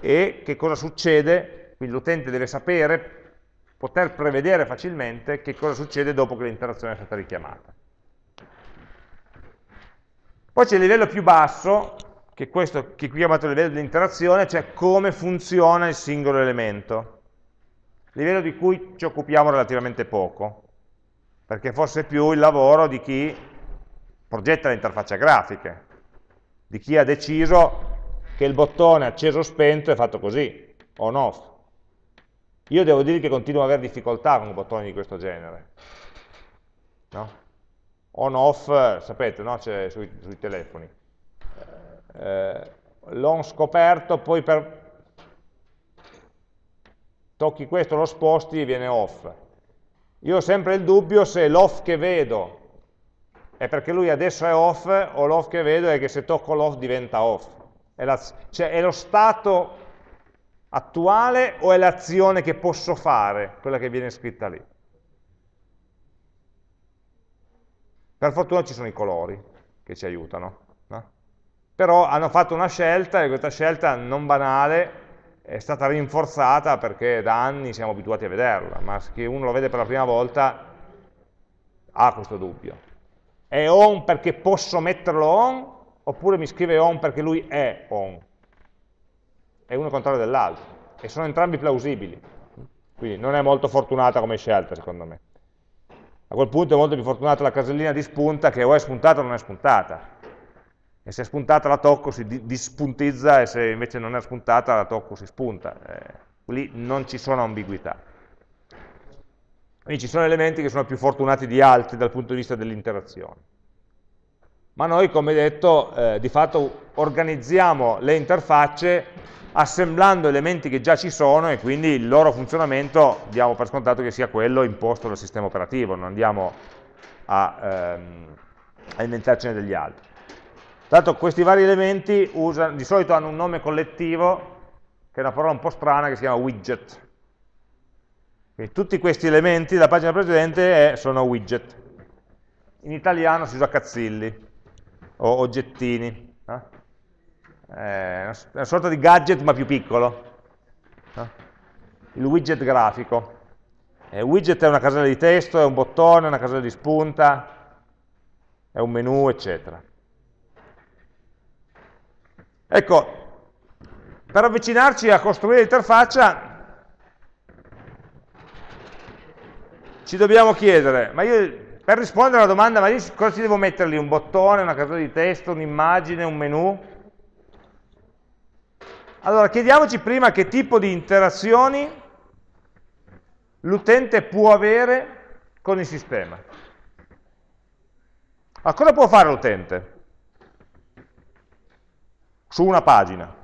e che cosa succede, quindi l'utente deve sapere, poter prevedere facilmente che cosa succede dopo che l'interazione è stata richiamata. Poi c'è il livello più basso, che è questo che qui è chiamato livello di interazione, cioè come funziona il singolo elemento, livello di cui ci occupiamo relativamente poco, perché forse più il lavoro di chi progetta le interfacce grafiche, di chi ha deciso che il bottone acceso o spento è fatto così, on off. Io devo dire che continuo ad avere difficoltà con bottoni di questo genere. No? On off, sapete, no? c'è sui, sui, telefoni. Eh, L'ho scoperto, poi per... tocchi questo, lo sposti e viene off. Io ho sempre il dubbio se l'off che vedo è perché lui adesso è off, o l'off che vedo è che se tocco l'off diventa off. È la, cioè è lo stato attuale o è l'azione che posso fare, quella che viene scritta lì. Per fortuna ci sono i colori che ci aiutano. No? Però hanno fatto una scelta e questa scelta non banale è stata rinforzata perché da anni siamo abituati a vederla, ma se uno lo vede per la prima volta ha questo dubbio. È on perché posso metterlo on, oppure mi scrive on perché lui è on. È uno contrario dell'altro. E sono entrambi plausibili. Quindi non è molto fortunata come scelta, secondo me. A quel punto è molto più fortunata la casellina di spunta che o è spuntata o non è spuntata. E se è spuntata la tocco si dispuntizza e se invece non è spuntata la tocco si spunta. Eh, lì non ci sono ambiguità. Quindi ci sono elementi che sono più fortunati di altri dal punto di vista dell'interazione. Ma noi, come detto, eh, di fatto organizziamo le interfacce assemblando elementi che già ci sono e quindi il loro funzionamento diamo per scontato che sia quello imposto dal sistema operativo, non andiamo a, ehm, a inventarcene degli altri. Tanto questi vari elementi usano, di solito hanno un nome collettivo, che è una parola un po' strana che si chiama widget, quindi tutti questi elementi della pagina precedente è, eh, sono widget. In italiano si usa cazzilli o oggettini. Eh? È eh, una sorta di gadget ma più piccolo. Eh? Il widget grafico. Eh, widget è una casella di testo, è un bottone, è una casella di spunta, è un menu, eccetera. Ecco, per avvicinarci a costruire l'interfaccia ci dobbiamo chiedere, ma io per rispondere alla domanda, ma io cosa ci devo mettere lì? Un bottone, una cartella di testo, un'immagine, un menu? Allora, chiediamoci prima che tipo di interazioni l'utente può avere con il sistema. Ma cosa può fare l'utente? Su una pagina.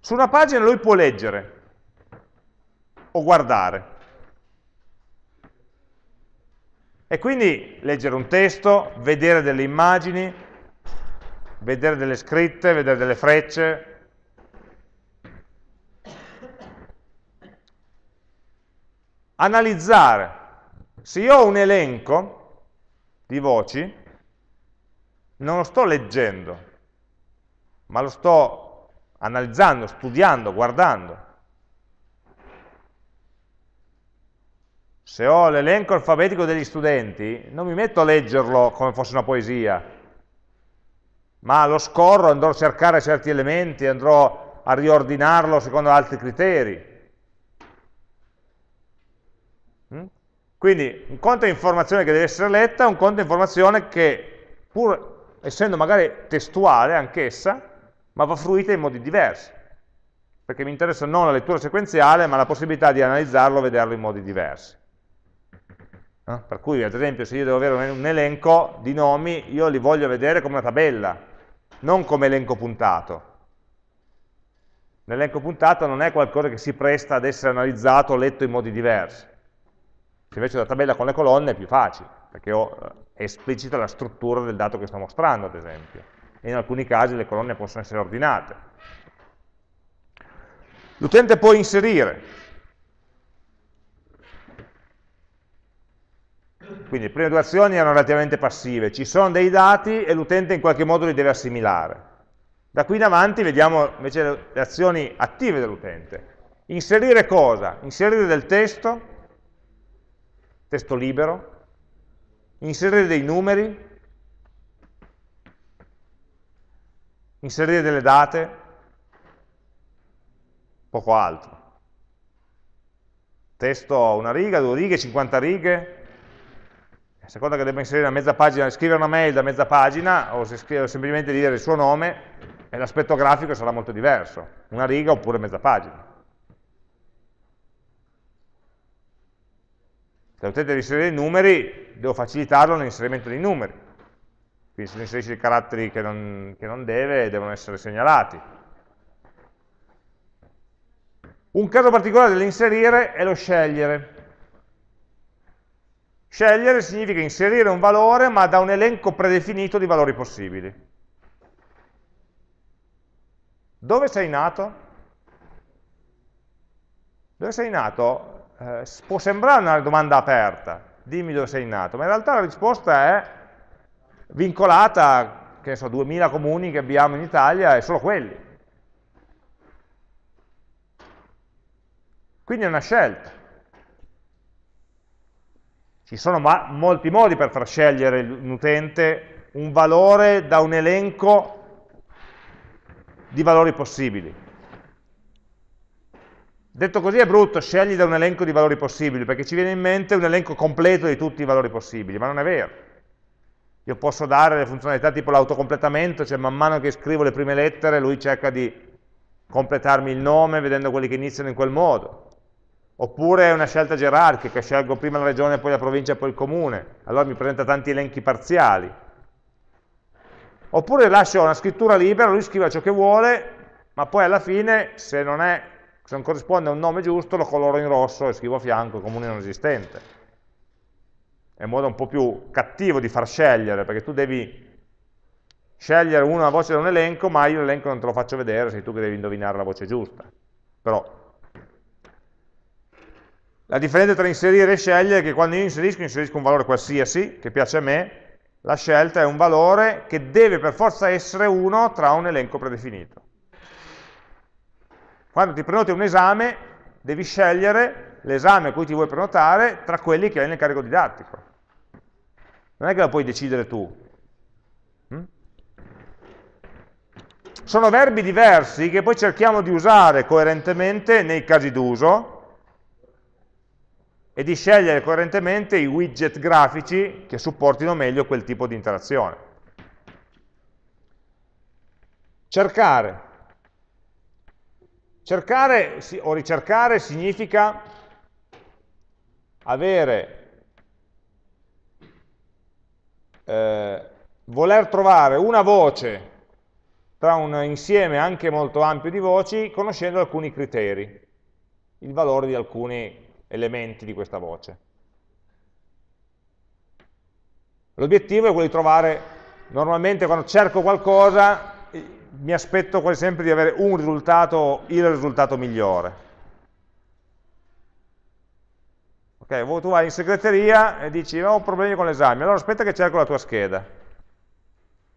Su una pagina lui può leggere o guardare E quindi leggere un testo, vedere delle immagini, vedere delle scritte, vedere delle frecce. Analizzare. Se io ho un elenco di voci, non lo sto leggendo, ma lo sto analizzando, studiando, guardando. se ho l'elenco alfabetico degli studenti, non mi metto a leggerlo come fosse una poesia, ma lo scorro, andrò a cercare certi elementi, andrò a riordinarlo secondo altri criteri. Mm? Quindi un conto è informazione che deve essere letta, un conto è informazione che, pur essendo magari testuale anch'essa, ma va fruita in modi diversi, perché mi interessa non la lettura sequenziale, ma la possibilità di analizzarlo, e vederlo in modi diversi. No? Eh? Per cui ad esempio se io devo avere un elenco di nomi, io li voglio vedere come una tabella, non come elenco puntato. L'elenco puntato non è qualcosa che si presta ad essere analizzato o letto in modi diversi. Se invece la tabella con le colonne è più facile, perché ho, è eh, esplicita la struttura del dato che sto mostrando, ad esempio. E in alcuni casi le colonne possono essere ordinate. L'utente può inserire, Quindi le prime due azioni erano relativamente passive, ci sono dei dati e l'utente in qualche modo li deve assimilare. Da qui in avanti vediamo invece le azioni attive dell'utente. Inserire cosa? Inserire del testo, testo libero, inserire dei numeri, inserire delle date, poco altro. Testo una riga, due righe, 50 righe, a seconda che debba inserire una mezza pagina, scrivere una mail da mezza pagina o, se scrive, semplicemente dire il suo nome, l'aspetto grafico sarà molto diverso, una riga oppure mezza pagina. Se l'utente deve inserire i numeri, devo facilitarlo nell'inserimento dei numeri. Quindi se inserisce i caratteri che non, che non deve, devono essere segnalati. Un caso particolare dell'inserire è lo scegliere. Scegliere significa inserire un valore ma da un elenco predefinito di valori possibili. Dove sei nato? Dove sei nato? Eh, può sembrare una domanda aperta, dimmi dove sei nato, ma in realtà la risposta è vincolata, che ne so, 2000 comuni che abbiamo in Italia e solo quelli. Quindi è una scelta. Ci sono molti modi per far scegliere un utente un valore da un elenco di valori possibili. Detto così è brutto, scegli da un elenco di valori possibili, perché ci viene in mente un elenco completo di tutti i valori possibili, ma non è vero. Io posso dare le funzionalità tipo l'autocompletamento, cioè man mano che scrivo le prime lettere lui cerca di completarmi il nome vedendo quelli che iniziano in quel modo Oppure è una scelta gerarchica, scelgo prima la regione, poi la provincia, poi il comune. Allora mi presenta tanti elenchi parziali. Oppure lascio una scrittura libera, lui scrive ciò che vuole, ma poi alla fine, se non, è, se non corrisponde a un nome giusto, lo coloro in rosso e scrivo a fianco comune non esistente. È un modo un po' più cattivo di far scegliere, perché tu devi scegliere una voce da un elenco, ma io l'elenco non te lo faccio vedere, sei tu che devi indovinare la voce giusta. Però la differenza tra inserire e scegliere è che quando io inserisco, inserisco un valore qualsiasi, che piace a me, la scelta è un valore che deve per forza essere uno tra un elenco predefinito. Quando ti prenoti un esame, devi scegliere l'esame a cui ti vuoi prenotare tra quelli che hai nel carico didattico. Non è che lo puoi decidere tu. Mm? Sono verbi diversi che poi cerchiamo di usare coerentemente nei casi d'uso, e di scegliere coerentemente i widget grafici che supportino meglio quel tipo di interazione. Cercare. Cercare o ricercare significa avere, eh, voler trovare una voce tra un insieme anche molto ampio di voci conoscendo alcuni criteri, il valore di alcuni elementi di questa voce. L'obiettivo è quello di trovare, normalmente quando cerco qualcosa mi aspetto quasi sempre di avere un risultato, il risultato migliore. Ok, tu vai in segreteria e dici ho problemi con l'esame, allora aspetta che cerco la tua scheda.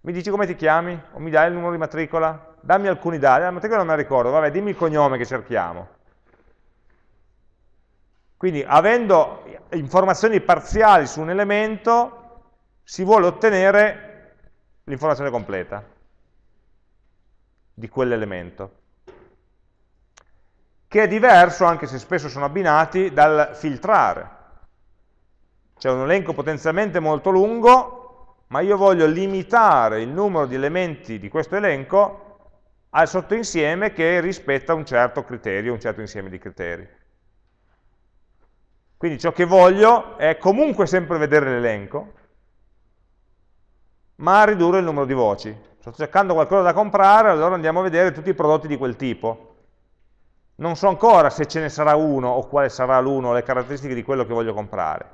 Mi dici come ti chiami? O mi dai il numero di matricola? Dammi alcuni dati, la matricola non me la ricordo, vabbè dimmi il cognome che cerchiamo. Quindi avendo informazioni parziali su un elemento si vuole ottenere l'informazione completa di quell'elemento, che è diverso, anche se spesso sono abbinati, dal filtrare. C'è un elenco potenzialmente molto lungo, ma io voglio limitare il numero di elementi di questo elenco al sottoinsieme che rispetta un certo criterio, un certo insieme di criteri. Quindi ciò che voglio è comunque sempre vedere l'elenco, ma ridurre il numero di voci. Sto cercando qualcosa da comprare, allora andiamo a vedere tutti i prodotti di quel tipo. Non so ancora se ce ne sarà uno o quale sarà l'uno, le caratteristiche di quello che voglio comprare,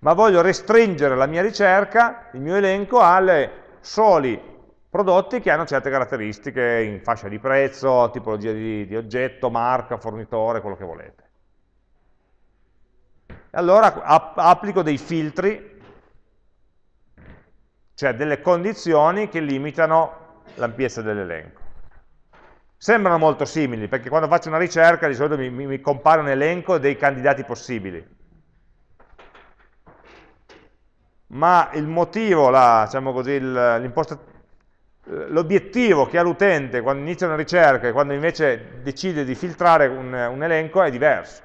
ma voglio restringere la mia ricerca, il mio elenco, alle soli prodotti che hanno certe caratteristiche in fascia di prezzo, tipologia di, di oggetto, marca, fornitore, quello che volete allora applico dei filtri, cioè delle condizioni che limitano l'ampiezza dell'elenco. Sembrano molto simili, perché quando faccio una ricerca di solito mi, mi, compare un elenco dei candidati possibili. Ma il motivo, diciamo l'obiettivo diciamo che ha l'utente quando inizia una ricerca e quando invece decide di filtrare un, un elenco è diverso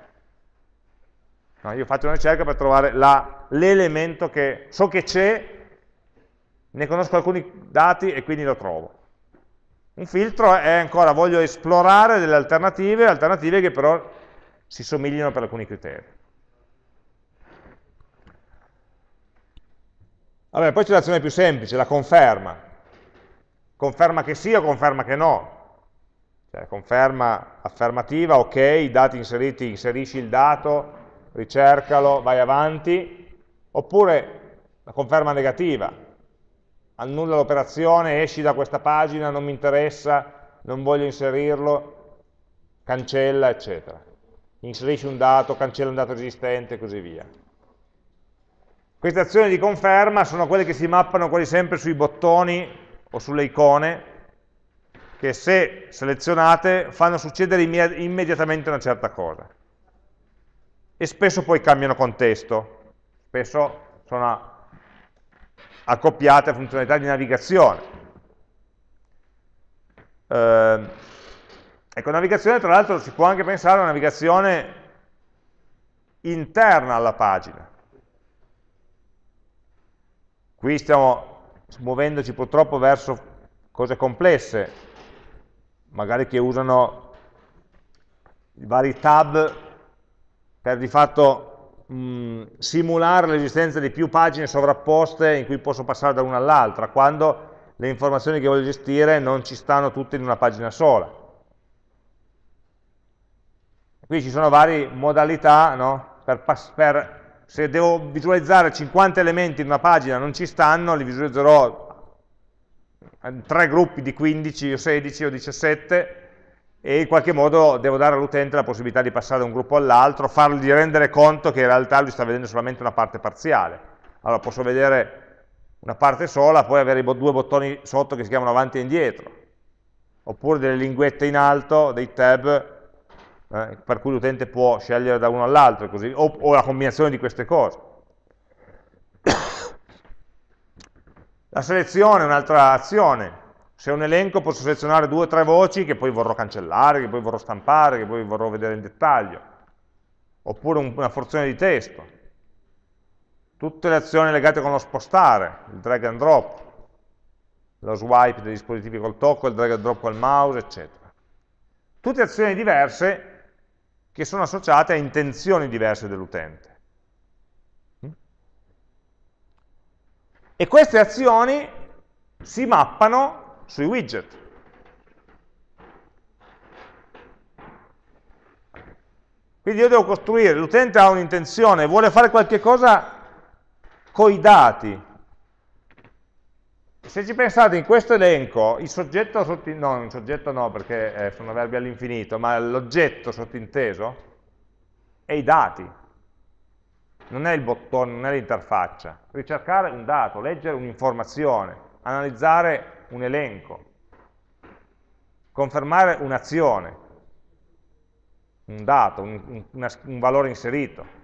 No, io faccio una ricerca per trovare l'elemento che so che c'è, ne conosco alcuni dati e quindi lo trovo. Un filtro è ancora, voglio esplorare delle alternative, alternative che però si somigliano per alcuni criteri. Vabbè, poi c'è l'azione più semplice, la conferma. Conferma che sì o conferma che no. Cioè, conferma affermativa, ok, i dati inseriti, inserisci il dato, ricercalo, vai avanti, oppure la conferma negativa, annulla l'operazione, esci da questa pagina, non mi interessa, non voglio inserirlo, cancella, eccetera. Inserisci un dato, cancella un dato esistente e così via. Queste azioni di conferma sono quelle che si mappano quasi sempre sui bottoni o sulle icone, che se selezionate fanno succedere immediatamente una certa cosa e spesso poi cambiano contesto, spesso sono accoppiate a funzionalità di navigazione. Eh, ecco, navigazione tra l'altro si può anche pensare a una navigazione interna alla pagina. Qui stiamo muovendoci purtroppo verso cose complesse, magari che usano i vari tab per di fatto mh, mm, simulare l'esistenza di più pagine sovrapposte in cui posso passare da una all'altra, quando le informazioni che voglio gestire non ci stanno tutte in una pagina sola. Qui ci sono varie modalità, no? per, per, se devo visualizzare 50 elementi in una pagina non ci stanno, li visualizzerò in eh, tre gruppi di 15 o 16 o 17, e in qualche modo devo dare all'utente la possibilità di passare da un gruppo all'altro, fargli rendere conto che in realtà lui sta vedendo solamente una parte parziale. Allora posso vedere una parte sola, poi avere due bottoni sotto che si chiamano avanti e indietro, oppure delle linguette in alto, dei tab, eh, per cui l'utente può scegliere da uno all'altro, o, o la combinazione di queste cose. La selezione è un'altra azione, se è un elenco posso selezionare due o tre voci che poi vorrò cancellare, che poi vorrò stampare, che poi vorrò vedere in dettaglio. Oppure un, una porzione di testo. Tutte le azioni legate con lo spostare, il drag and drop, lo swipe dei dispositivi col tocco, il drag and drop col mouse, eccetera. Tutte azioni diverse che sono associate a intenzioni diverse dell'utente. Mm? E queste azioni si mappano sui widget. Quindi io devo costruire, l'utente ha un'intenzione, vuole fare qualche cosa con i dati. Se ci pensate, in questo elenco, il soggetto, sotto, no, il soggetto no, perché eh, sono verbi all'infinito, ma l'oggetto sottinteso è i dati. Non è il bottone, non è l'interfaccia. Ricercare un dato, leggere un'informazione, analizzare un elenco, confermare un'azione, un dato, un, un, un valore inserito.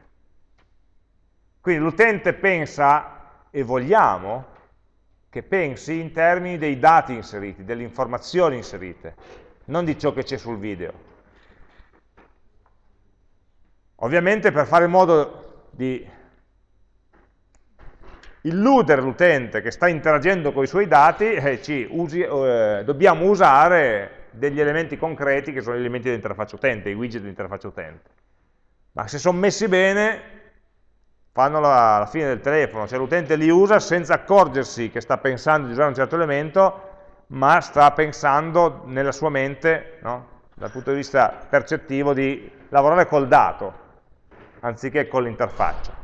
Quindi l'utente pensa, e vogliamo, che pensi in termini dei dati inseriti, delle informazioni inserite, non di ciò che c'è sul video. Ovviamente per fare in modo di illudere l'utente che sta interagendo con i suoi dati, eh, usi, eh, dobbiamo usare degli elementi concreti che sono gli elementi dell'interfaccia utente, i widget dell'interfaccia utente. Ma se sono messi bene, fanno la, la fine del telefono, cioè l'utente li usa senza accorgersi che sta pensando di usare un certo elemento, ma sta pensando nella sua mente, no? dal punto di vista percettivo, di lavorare col dato, anziché con l'interfaccia.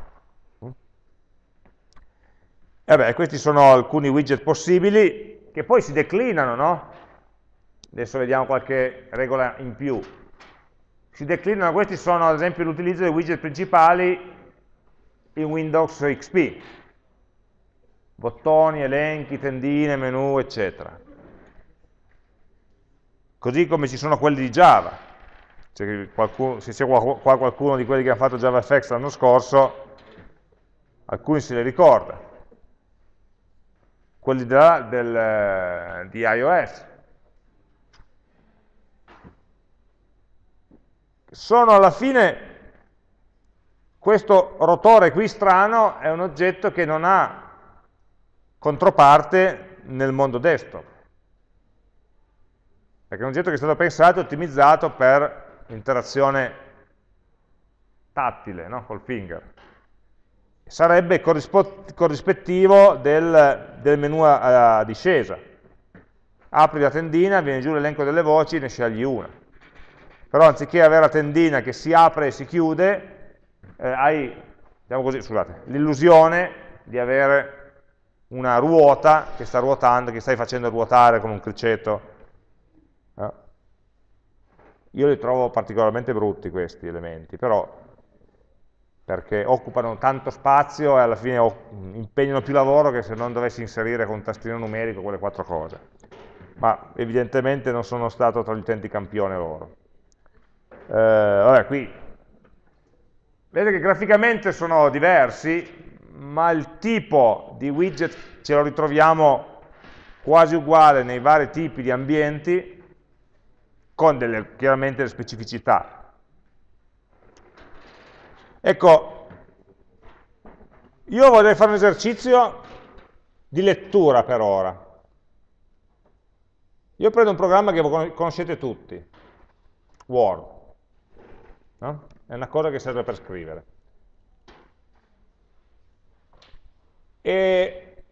Vabbè, eh questi sono alcuni widget possibili che poi si declinano, no? Adesso vediamo qualche regola in più. Si declinano, questi sono ad esempio l'utilizzo dei widget principali in Windows XP. Bottoni, elenchi, tendine, menu, eccetera. Così come ci sono quelli di Java. Cioè, qualcuno, se c'è qua qualcuno di quelli che ha fatto JavaFX l'anno scorso, alcuni se li ricorda quelli da, del, eh, di iOS. Sono alla fine, questo rotore qui strano è un oggetto che non ha controparte nel mondo desktop, perché è un oggetto che è stato pensato e ottimizzato per interazione tattile, no? col finger sarebbe corrispettivo del, del menu a, a, discesa. Apri la tendina, viene giù l'elenco delle voci, ne scegli una. Però anziché avere la tendina che si apre e si chiude, eh, hai diciamo l'illusione di avere una ruota che sta ruotando, che stai facendo ruotare con un criceto. Eh? Io li trovo particolarmente brutti questi elementi, però perché occupano tanto spazio e alla fine impegnano più lavoro che se non dovessi inserire con un tastino numerico quelle quattro cose. Ma evidentemente non sono stato tra gli utenti campione loro. Eh, vabbè, qui vedete che graficamente sono diversi, ma il tipo di widget ce lo ritroviamo quasi uguale nei vari tipi di ambienti, con delle, chiaramente delle specificità. Ecco, io vorrei fare un esercizio di lettura per ora. Io prendo un programma che conoscete tutti, Word. No? È una cosa che serve per scrivere. E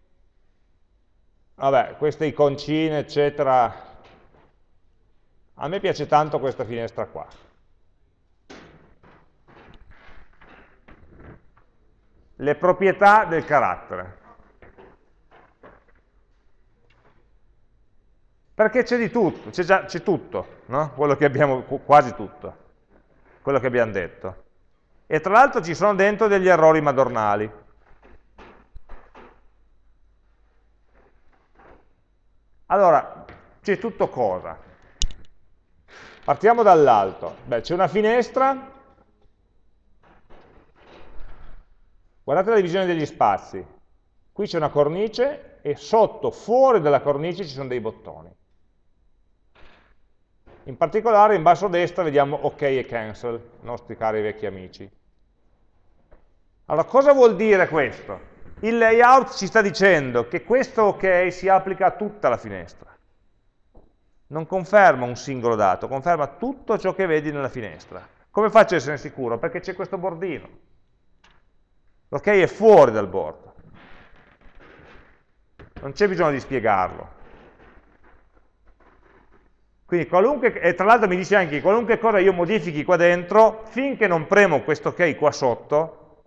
vabbè, queste iconcine, eccetera. A me piace tanto questa finestra qua. le proprietà del carattere. Perché c'è di tutto, c'è già tutto, no? quello che abbiamo, quasi tutto, quello che abbiamo detto. E tra l'altro ci sono dentro degli errori madornali. Allora, c'è tutto cosa? Partiamo dall'alto. Beh, c'è una finestra Guardate la divisione degli spazi. Qui c'è una cornice e sotto, fuori dalla cornice, ci sono dei bottoni. In particolare in basso a destra vediamo ok e cancel, nostri cari vecchi amici. Allora, cosa vuol dire questo? Il layout ci sta dicendo che questo ok si applica a tutta la finestra. Non conferma un singolo dato, conferma tutto ciò che vedi nella finestra. Come faccio ad essere sicuro? Perché c'è questo bordino. L'ok è fuori dal board. Non c'è bisogno di spiegarlo. Quindi qualunque, e tra l'altro mi dice anche che qualunque cosa io modifichi qua dentro, finché non premo questo ok qua sotto,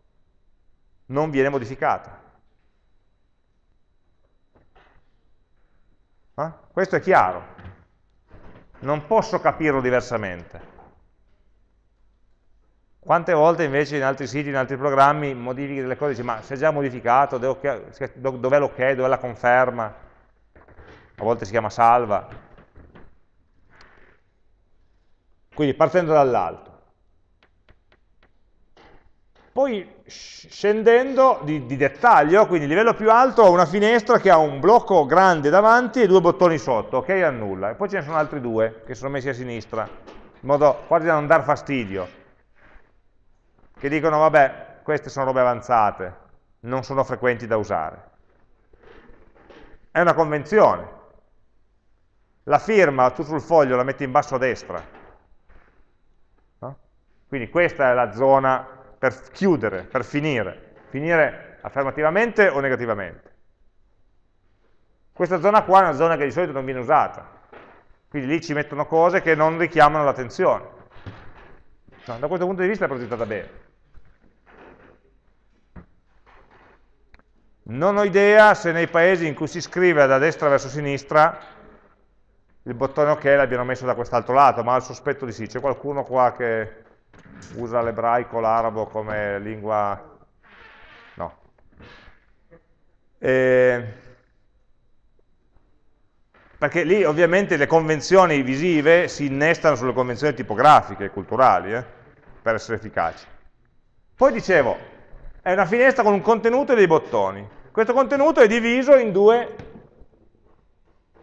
non viene modificato. Eh? Questo è chiaro. Non posso capirlo diversamente. Quante volte invece in altri siti, in altri programmi, modifichi delle cose e dici ma si è già modificato, dov'è l'ok, dov'è la conferma? A volte si chiama salva. Quindi partendo dall'alto. Poi scendendo di, di, dettaglio, quindi livello più alto ho una finestra che ha un blocco grande davanti e due bottoni sotto, ok? Annulla. E poi ce ne sono altri due che sono messi a sinistra, in modo quasi da non dar fastidio che dicono vabbè, queste sono robe avanzate, non sono frequenti da usare. È una convenzione. La firma tu sul foglio la metti in basso a destra. No? Quindi questa è la zona per chiudere, per finire. Finire affermativamente o negativamente. Questa zona qua è una zona che di solito non viene usata. Quindi lì ci mettono cose che non richiamano l'attenzione. No, da questo punto di vista è progettata bene. Non ho idea se nei paesi in cui si scrive da destra verso sinistra il bottone ok l'abbiano messo da quest'altro lato, ma ho il sospetto di sì. C'è qualcuno qua che usa l'ebraico, l'arabo come lingua... No. E... Perché lì ovviamente le convenzioni visive si innestano sulle convenzioni tipografiche e culturali, eh, per essere efficaci. Poi dicevo, è una finestra con un contenuto e dei bottoni. Questo contenuto è diviso in due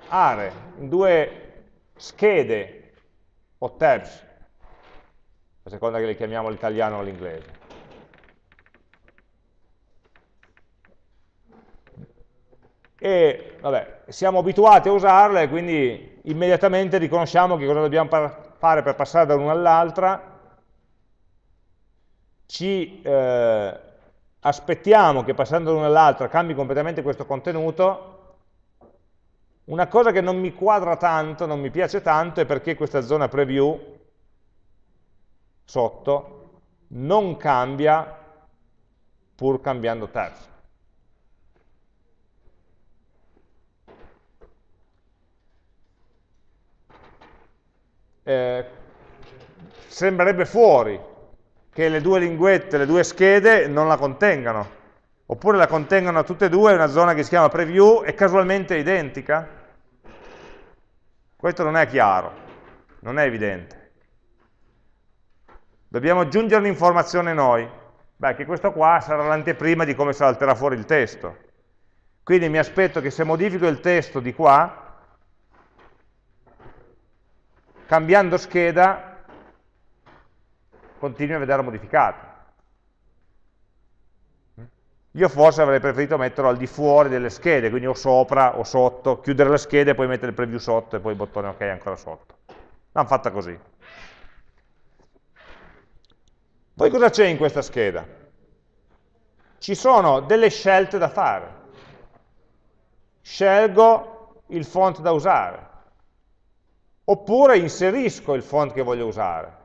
aree, in due schede o tabs, a seconda che le chiamiamo l'italiano o l'inglese. E vabbè, siamo abituati a usarle, quindi immediatamente riconosciamo che cosa dobbiamo fare per passare da una all'altra, ci eh, aspettiamo che passando l'una all'altra cambi completamente questo contenuto, una cosa che non mi quadra tanto, non mi piace tanto, è perché questa zona preview sotto non cambia pur cambiando tabs. Eh, sembrerebbe fuori che le due linguette, le due schede non la contengano, oppure la contengano tutte e due in una zona che si chiama preview e casualmente è identica? Questo non è chiaro, non è evidente. Dobbiamo aggiungere un'informazione noi, beh che questo qua sarà l'anteprima di come salterà fuori il testo. Quindi mi aspetto che se modifico il testo di qua, cambiando scheda, continui a vedere modificato. Io forse avrei preferito metterlo al di fuori delle schede, quindi o sopra o sotto, chiudere le schede e poi mettere il preview sotto e poi il bottone ok ancora sotto. L'hanno fatta così. Poi cosa c'è in questa scheda? Ci sono delle scelte da fare. Scelgo il font da usare, oppure inserisco il font che voglio usare.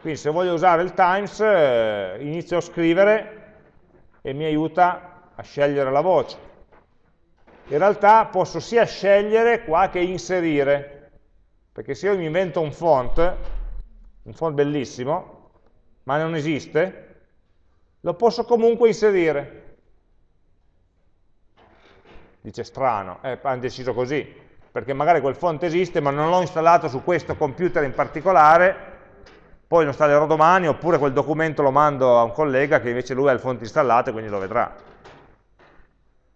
Quindi se voglio usare il times, eh, inizio a scrivere e mi aiuta a scegliere la voce. In realtà posso sia scegliere qua che inserire, perché se io mi invento un font, un font bellissimo, ma non esiste, lo posso comunque inserire. Dice strano, eh, hanno deciso così, perché magari quel font esiste ma non l'ho installato su questo computer in particolare poi lo installerò domani oppure quel documento lo mando a un collega che invece lui ha il fonte installato e quindi lo vedrà.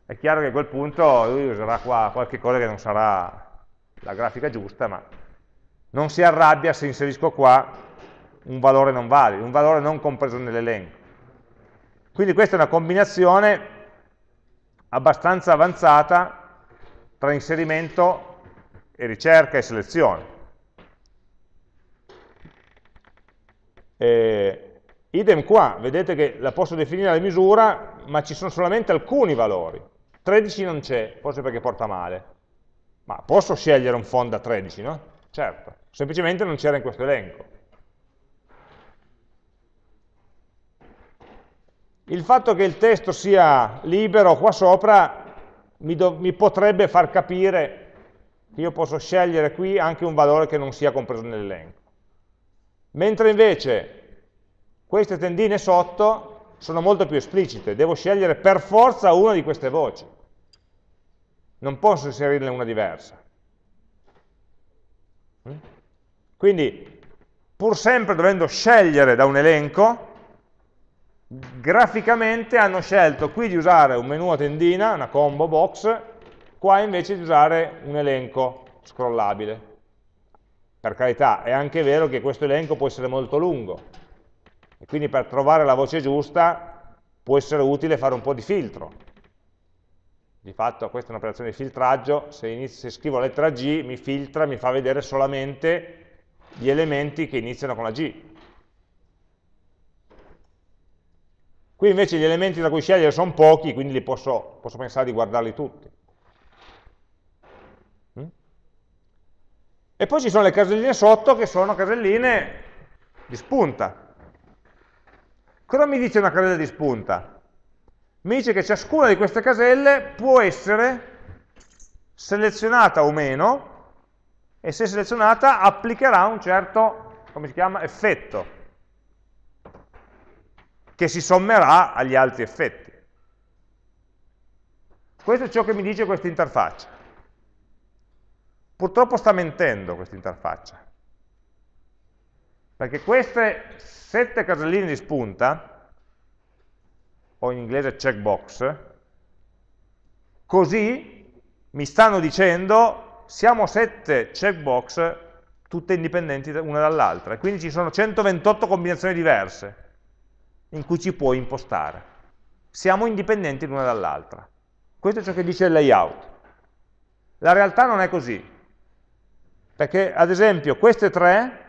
È chiaro che a quel punto lui userà qua qualche cosa che non sarà la grafica giusta, ma non si arrabbia se inserisco qua un valore non valido, un valore non compreso nell'elenco. Quindi questa è una combinazione abbastanza avanzata tra inserimento e ricerca e selezione. Eh, idem qua, vedete che la posso definire la misura, ma ci sono solamente alcuni valori. 13 non c'è, forse perché porta male. Ma posso scegliere un fond da 13, no? Certo, semplicemente non c'era in questo elenco. Il fatto che il testo sia libero qua sopra mi, do, mi potrebbe far capire che io posso scegliere qui anche un valore che non sia compreso nell'elenco. Mentre invece queste tendine sotto sono molto più esplicite, devo scegliere per forza una di queste voci. Non posso inserirne una diversa. Mm? Quindi, pur sempre dovendo scegliere da un elenco, graficamente hanno scelto qui di usare un menu a tendina, una combo box, qua invece di usare un elenco scrollabile. Per carità, è anche vero che questo elenco può essere molto lungo, e quindi per trovare la voce giusta può essere utile fare un po' di filtro. Di fatto questa è un'operazione di filtraggio, se, inizio, se scrivo la lettera G mi filtra, mi fa vedere solamente gli elementi che iniziano con la G. Qui invece gli elementi da cui scegliere sono pochi, quindi posso, posso pensare di guardarli tutti. E poi ci sono le caselline sotto che sono caselline di spunta. Cosa mi dice una casella di spunta? Mi dice che ciascuna di queste caselle può essere selezionata o meno e se selezionata applicherà un certo, chiama, effetto che si sommerà agli altri effetti. Questo è ciò che mi dice questa interfaccia. Purtroppo sta mentendo questa interfaccia, perché queste sette caselline di spunta, o in inglese checkbox, così mi stanno dicendo siamo sette checkbox tutte indipendenti una dall'altra, e quindi ci sono 128 combinazioni diverse in cui ci puoi impostare. Siamo indipendenti l'una dall'altra. Questo è ciò che dice il layout. La realtà non è così. Perché ad esempio queste tre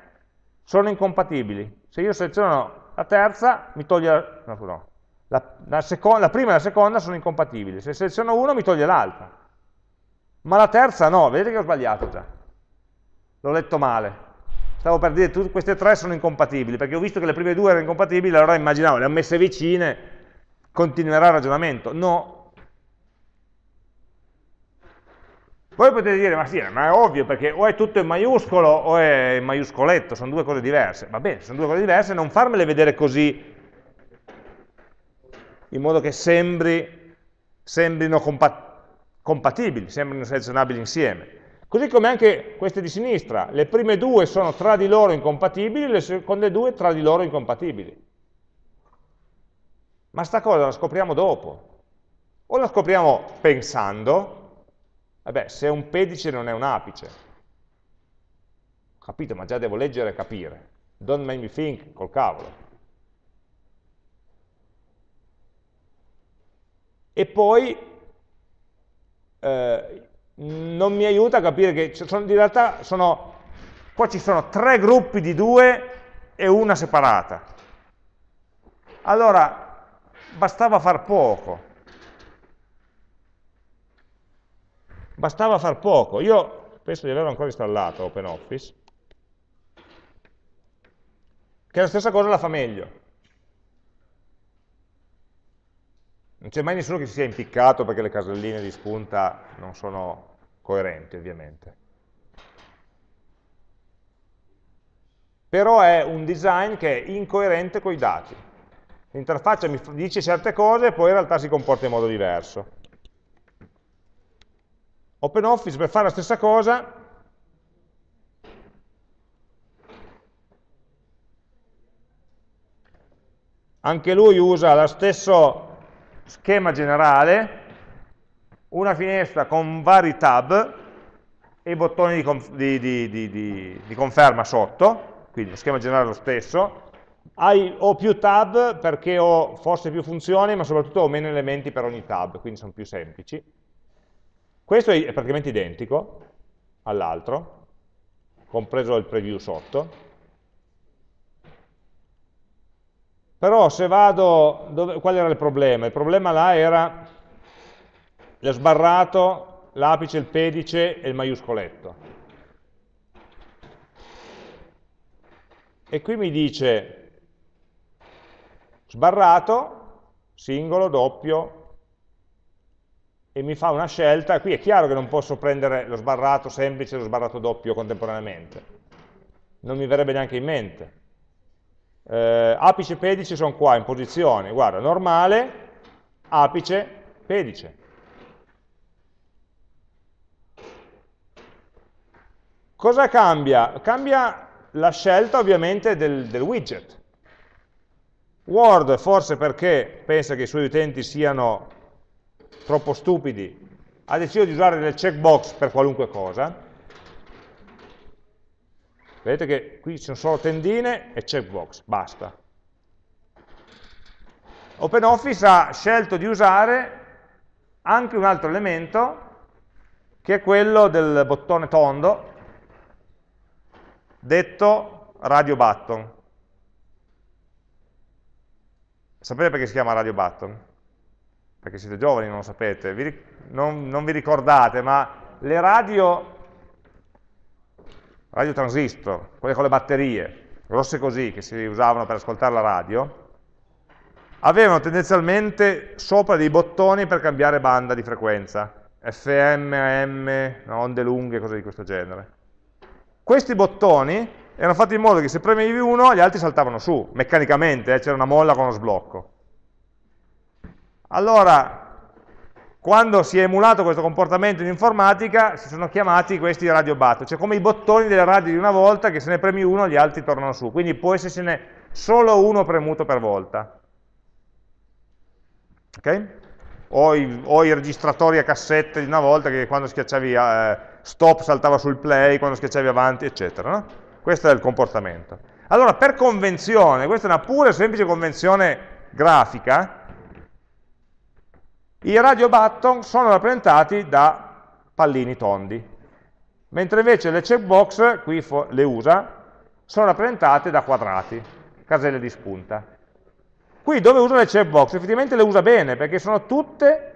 sono incompatibili. Se io seleziono la terza, mi toglie no, no. La, la, la prima e la seconda sono incompatibili. Se seleziono una, mi toglie l'altra. Ma la terza no, vedete che ho sbagliato già. L'ho letto male. Stavo per dire, tutte queste tre sono incompatibili, perché ho visto che le prime due erano incompatibili, allora immaginavo, le ho messe vicine, continuerà il ragionamento. No, Voi potete dire, ma sì, ma è ovvio, perché o è tutto in maiuscolo o è in maiuscoletto, sono due cose diverse. Va bene, sono due cose diverse, non farmele vedere così, in modo che sembri, sembrino compa compatibili, sembrino selezionabili insieme. Così come anche queste di sinistra, le prime due sono tra di loro incompatibili, le seconde due tra di loro incompatibili. Ma sta cosa la scopriamo dopo. O la scopriamo pensando, Vabbè, se un pedice non è un apice, capito, ma già devo leggere e capire. Don't make me think, col cavolo. E poi eh, non mi aiuta a capire che sono, in realtà sono, qua ci sono tre gruppi di due e una separata. Allora, bastava far poco Bastava far poco. Io penso di averlo ancora installato OpenOffice, che la stessa cosa la fa meglio. Non c'è mai nessuno che si sia impiccato perché le caselline di spunta non sono coerenti, ovviamente. Però è un design che è incoerente con i dati. L'interfaccia mi dice certe cose e poi in realtà si comporta in modo diverso. OpenOffice per fare la stessa cosa anche lui usa lo stesso schema generale una finestra con vari tab e i bottoni di, di, di, di, conferma sotto quindi lo schema generale è lo stesso hai, ho più tab perché ho forse più funzioni ma soprattutto ho meno elementi per ogni tab quindi sono più semplici questo è praticamente identico all'altro, compreso il preview sotto. Però se vado, dove, qual era il problema? Il problema là era lo sbarrato, l'apice, il pedice e il maiuscoletto. E qui mi dice sbarrato, singolo, doppio, e mi fa una scelta, qui è chiaro che non posso prendere lo sbarrato semplice e lo sbarrato doppio contemporaneamente, non mi verrebbe neanche in mente. Eh, apice pedice sono qua in posizione, guarda, normale, apice, pedice. Cosa cambia? Cambia la scelta ovviamente del, del widget. Word forse perché pensa che i suoi utenti siano troppo stupidi, ha deciso di usare delle checkbox per qualunque cosa. Vedete che qui ci sono solo tendine e checkbox, basta. OpenOffice ha scelto di usare anche un altro elemento che è quello del bottone tondo detto radio button. Sapete perché si chiama radio button? perché siete giovani, non lo sapete, vi, non, non, vi ricordate, ma le radio, radio transistor, quelle con le batterie, grosse così, che si usavano per ascoltare la radio, avevano tendenzialmente sopra dei bottoni per cambiare banda di frequenza, FM, AM, onde lunghe, cose di questo genere. Questi bottoni erano fatti in modo che se premevi uno, gli altri saltavano su, meccanicamente, eh, c'era una molla con lo sblocco. Allora, quando si è emulato questo comportamento in informatica, si sono chiamati questi radio button, cioè come i bottoni delle radio di una volta, che se ne premi uno gli altri tornano su, quindi può essercene solo uno premuto per volta. Okay? O, i, o i, registratori a cassette di una volta che quando schiacciavi eh, stop saltava sul play, quando schiacciavi avanti, eccetera. No? Questo è il comportamento. Allora, per convenzione, questa è una pura e semplice convenzione grafica, i radio button sono rappresentati da pallini tondi, mentre invece le checkbox, qui le usa, sono rappresentate da quadrati, caselle di spunta. Qui dove usa le checkbox? Effettivamente le usa bene, perché sono tutte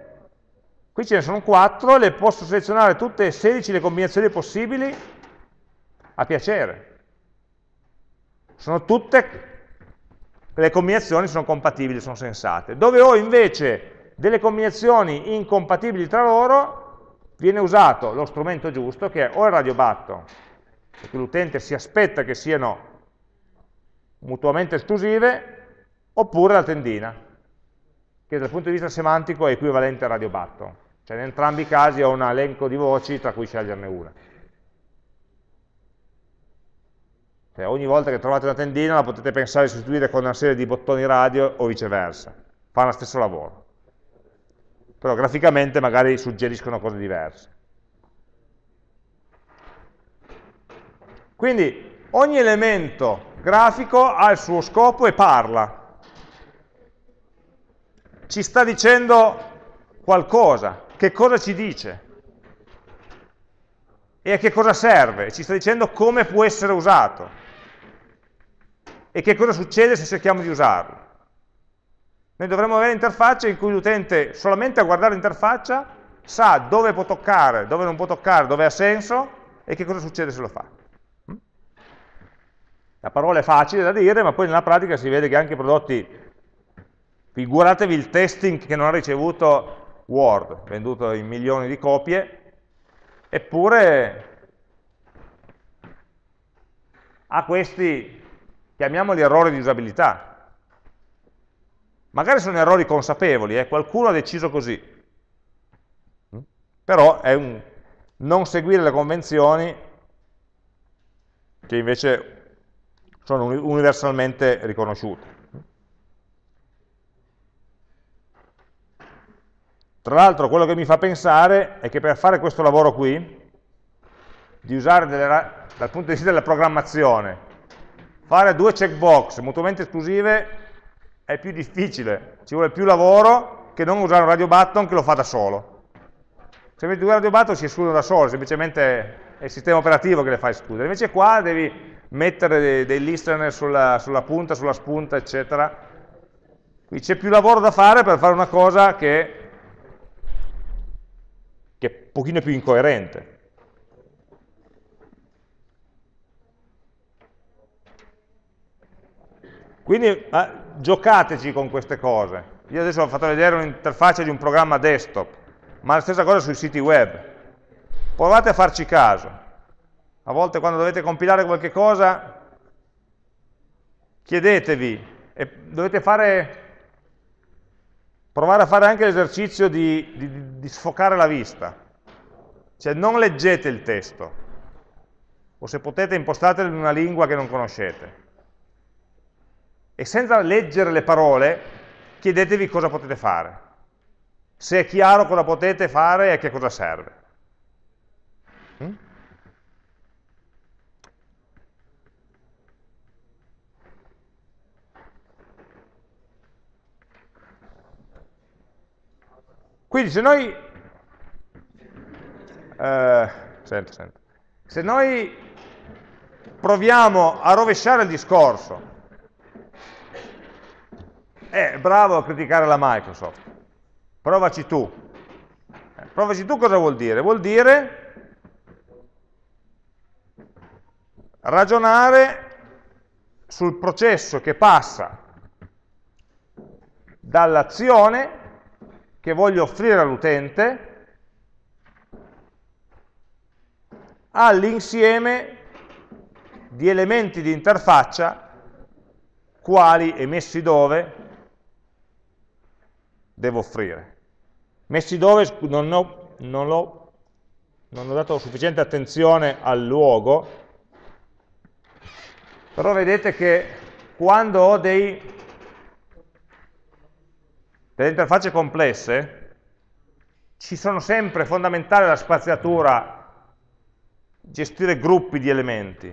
qui ce ne sono 4, le posso selezionare tutte e 16 le combinazioni possibili a piacere. Sono tutte le combinazioni sono compatibili, sono sensate. Dove ho invece delle combinazioni incompatibili tra loro viene usato lo strumento giusto che è o il radio button, perché l'utente si aspetta che siano mutuamente esclusive, oppure la tendina, che dal punto di vista semantico è equivalente al radio button. Cioè in entrambi i casi ho un elenco di voci tra cui sceglierne una. Cioè, ogni volta che trovate una tendina la potete pensare di sostituire con una serie di bottoni radio o viceversa. Fa lo stesso lavoro però graficamente magari suggeriscono cose diverse. Quindi ogni elemento grafico ha il suo scopo e parla, ci sta dicendo qualcosa, che cosa ci dice e a che cosa serve, ci sta dicendo come può essere usato e che cosa succede se cerchiamo di usarlo. Noi dovremmo avere interfacce in cui l'utente solamente a guardare l'interfaccia sa dove può toccare, dove non può toccare, dove ha senso e che cosa succede se lo fa. Mm? La parola è facile da dire, ma poi nella pratica si vede che anche i prodotti, figuratevi il testing che non ha ricevuto Word, venduto in milioni di copie, eppure ha questi, chiamiamoli errori di usabilità, Magari sono errori consapevoli, eh? qualcuno ha deciso così, mm? però è un non seguire le convenzioni che invece sono universalmente riconosciute. Mm? Tra l'altro quello che mi fa pensare è che per fare questo lavoro qui, di usare delle, dal punto di vista della programmazione, fare due checkbox mutuamente esclusive è più difficile, ci vuole più lavoro che non usare un radio button che lo fa da solo. Se avete due radio button si escludono da solo, semplicemente è il sistema operativo che le fa escludere. Invece qua devi mettere dei, dei listener sulla, sulla punta, sulla spunta, eccetera. Qui c'è più lavoro da fare per fare una cosa che che è un pochino più incoerente. Quindi eh, giocateci con queste cose. Io adesso ho fatto vedere un'interfaccia di un programma desktop, ma la stessa cosa sui siti web. Provate a farci caso. A volte quando dovete compilare qualche cosa, chiedetevi, e dovete fare, provare a fare anche l'esercizio di, di, di sfocare la vista. Cioè non leggete il testo, o se potete impostatelo in una lingua che non conoscete e senza leggere le parole chiedetevi cosa potete fare. Se è chiaro cosa potete fare e a che cosa serve. Mm? Quindi se noi, eh, sento, sento. se noi proviamo a rovesciare il discorso è eh, bravo a criticare la Microsoft, provaci tu. Eh, provaci tu cosa vuol dire? Vuol dire ragionare sul processo che passa dall'azione che voglio offrire all'utente all'insieme di elementi di interfaccia quali e messi dove devo offrire. Messi dove non ho, non ho, non ho dato sufficiente attenzione al luogo, però vedete che quando ho dei, delle interfacce complesse, ci sono sempre fondamentali la spaziatura, gestire gruppi di elementi.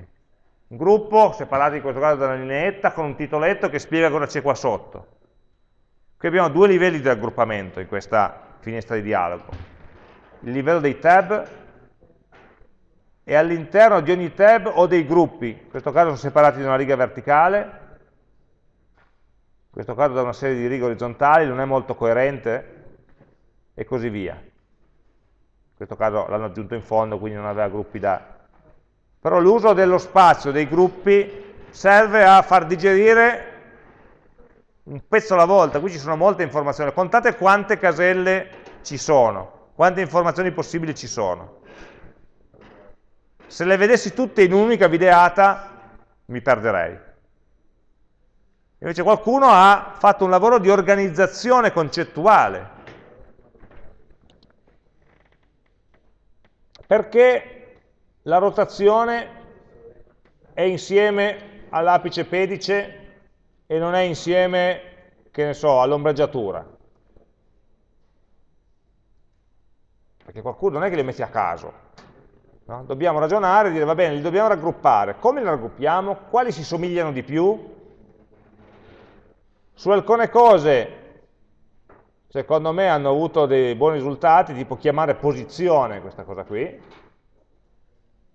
Un gruppo separato in questo caso da una lineetta con un titoletto che spiega cosa c'è qua sotto. Qui abbiamo due livelli di raggruppamento in questa finestra di dialogo. Il livello dei tab e all'interno di ogni tab ho dei gruppi, in questo caso sono separati da una riga verticale, in questo caso da una serie di righe orizzontali, non è molto coerente, e così via. In questo caso l'hanno aggiunto in fondo, quindi non aveva gruppi da... Però l'uso dello spazio, dei gruppi, serve a far digerire Mm, un pezzo alla volta, qui ci sono molte informazioni, contate quante caselle ci sono, quante informazioni possibili ci sono. Se le vedessi tutte in un'unica videata mi perderei. Invece qualcuno ha fatto un lavoro di organizzazione concettuale. Perché la rotazione è insieme all'apice pedice e non è insieme, che ne so, all'ombreggiatura. Perché qualcuno non è che li metti a caso. No? Dobbiamo ragionare e dire, va bene, li dobbiamo raggruppare. Come li raggruppiamo? Quali si somigliano di più? Su alcune cose secondo me hanno avuto dei buoni risultati, tipo chiamare posizione questa cosa qui.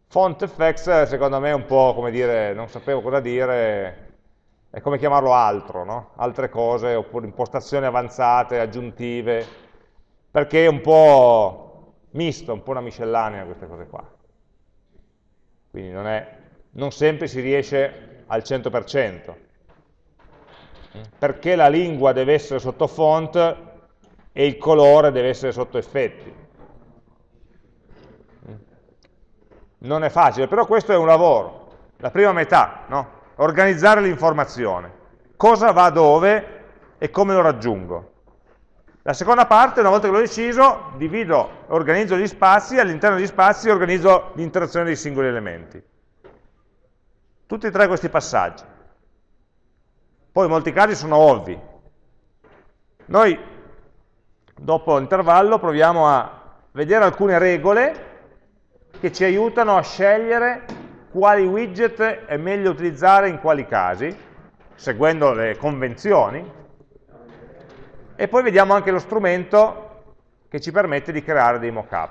Font effects secondo me è un po' come dire, non sapevo cosa dire, è come chiamarlo altro, no? altre cose, oppure impostazioni avanzate, aggiuntive, perché è un po' misto, un po' una miscellanea queste cose qua. Quindi non, è, non sempre si riesce al 100%. Perché la lingua deve essere sotto font e il colore deve essere sotto effetti. Non è facile, però questo è un lavoro, la prima metà, no? organizzare l'informazione, cosa va dove e come lo raggiungo. La seconda parte, una volta che l'ho deciso, divido, organizzo gli spazi, all'interno degli spazi organizzo l'interazione dei singoli elementi. Tutti e tre questi passaggi. Poi in molti casi sono ovvi. Noi, dopo l'intervallo, proviamo a vedere alcune regole che ci aiutano a scegliere quali widget è meglio utilizzare in quali casi, seguendo le convenzioni, e poi vediamo anche lo strumento che ci permette di creare dei mock-up.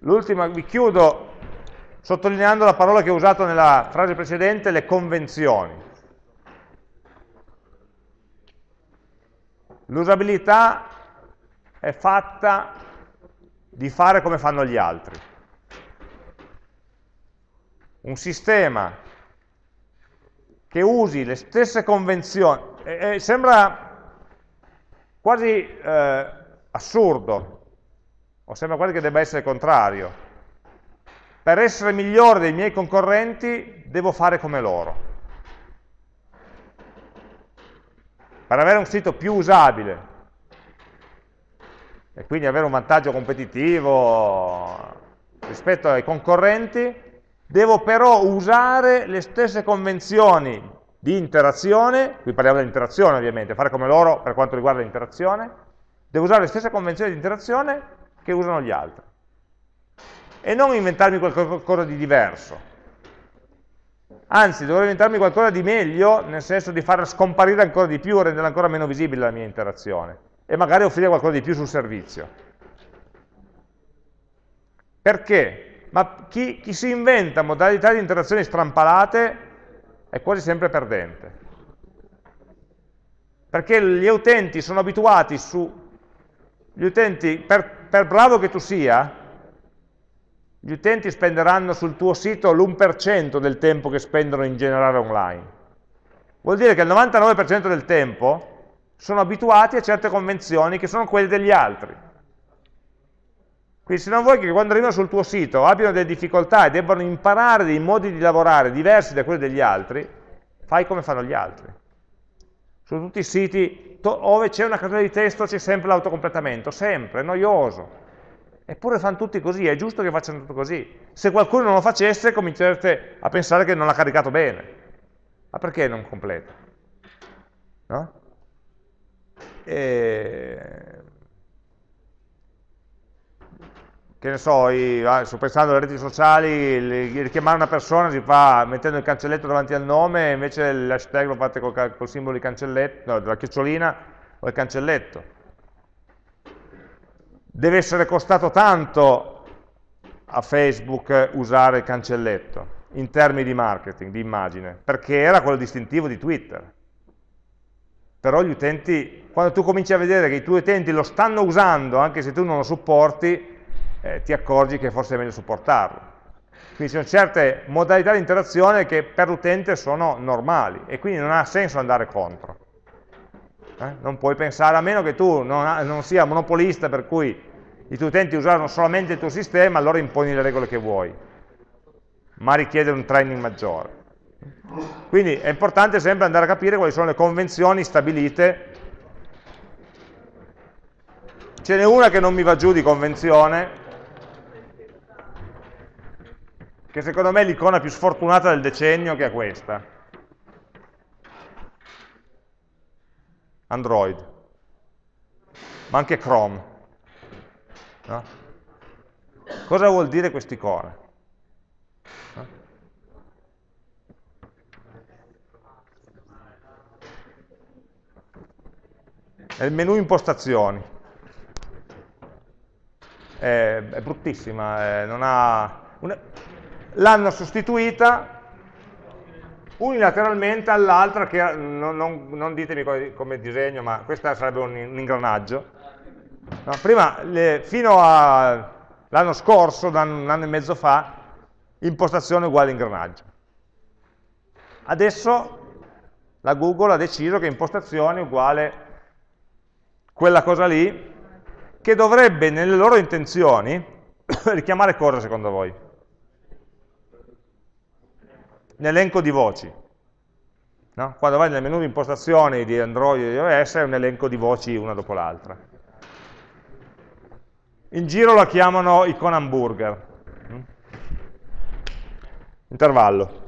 L'ultima, vi chiudo sottolineando la parola che ho usato nella frase precedente, le convenzioni. L'usabilità è fatta di fare come fanno gli altri un sistema che usi le stesse convenzioni, eh, eh, sembra quasi eh, assurdo, o sembra quasi che debba essere contrario. Per essere migliore dei miei concorrenti devo fare come loro. Per avere un sito più usabile e quindi avere un vantaggio competitivo rispetto ai concorrenti, Devo però usare le stesse convenzioni di interazione, qui parliamo di interazione ovviamente, fare come loro per quanto riguarda l'interazione, devo usare le stesse convenzioni di interazione che usano gli altri. E non inventarmi qualcosa di diverso. Anzi, dovrei inventarmi qualcosa di meglio, nel senso di far scomparire ancora di più, rendere ancora meno visibile la mia interazione. E magari offrire qualcosa di più sul servizio. Perché? ma chi, chi si inventa modalità di interazione strampalate è quasi sempre perdente. Perché gli utenti sono abituati su... Gli utenti, per, per bravo che tu sia, gli utenti spenderanno sul tuo sito l'1% del tempo che spendono in generale online. Vuol dire che il 99% del tempo sono abituati a certe convenzioni che sono quelle degli altri. Quindi se non vuoi che quando arrivano sul tuo sito abbiano delle difficoltà e debbano imparare dei modi di lavorare diversi da quelli degli altri, fai come fanno gli altri. Su tutti i siti, dove c'è una casella di testo c'è sempre l'autocompletamento, sempre, è noioso. Eppure fanno tutti così, è giusto che facciano tutto così. Se qualcuno non lo facesse comincerete a pensare che non l'ha caricato bene. Ma perché non completa? No? E che ne so, io, ah, sto pensando alle reti sociali, richiamare una persona si fa mettendo il cancelletto davanti al nome, e invece l'hashtag lo fate col, col simbolo no, della chiocciolina o il cancelletto. Deve essere costato tanto a Facebook usare il cancelletto in termini di marketing, di immagine, perché era quello distintivo di Twitter. Però gli utenti, quando tu cominci a vedere che i tuoi utenti lo stanno usando, anche se tu non lo supporti, eh, ti accorgi che forse è meglio supportarlo. Quindi ci sono certe modalità di interazione che per l'utente sono normali e quindi non ha senso andare contro. Eh? Non puoi pensare, a meno che tu non, ha, non sia monopolista per cui i tuoi utenti usano solamente il tuo sistema, allora imponi le regole che vuoi, ma richiede un training maggiore. Quindi è importante sempre andare a capire quali sono le convenzioni stabilite. Ce n'è una che non mi va giù di convenzione, che secondo me è l'icona più sfortunata del decennio che è questa. Android, ma anche Chrome. No? Cosa vuol dire quest'icona? No? È il menu impostazioni. È, è bruttissima, è, eh, non ha... Una l'hanno sostituita unilateralmente all'altra che eh, non, non, non, ditemi come, disegno, ma questa sarebbe un, un ingranaggio. No, prima, le, fino all'anno scorso, un un anno e mezzo fa, impostazione uguale ingranaggio. Adesso la Google ha deciso che impostazione uguale quella cosa lì, che dovrebbe nelle loro intenzioni richiamare cosa secondo voi? un elenco di voci. No? Quando vai nel menu di impostazioni di Android e iOS è un elenco di voci una dopo l'altra. In giro la chiamano icona hamburger. Mm? Intervallo.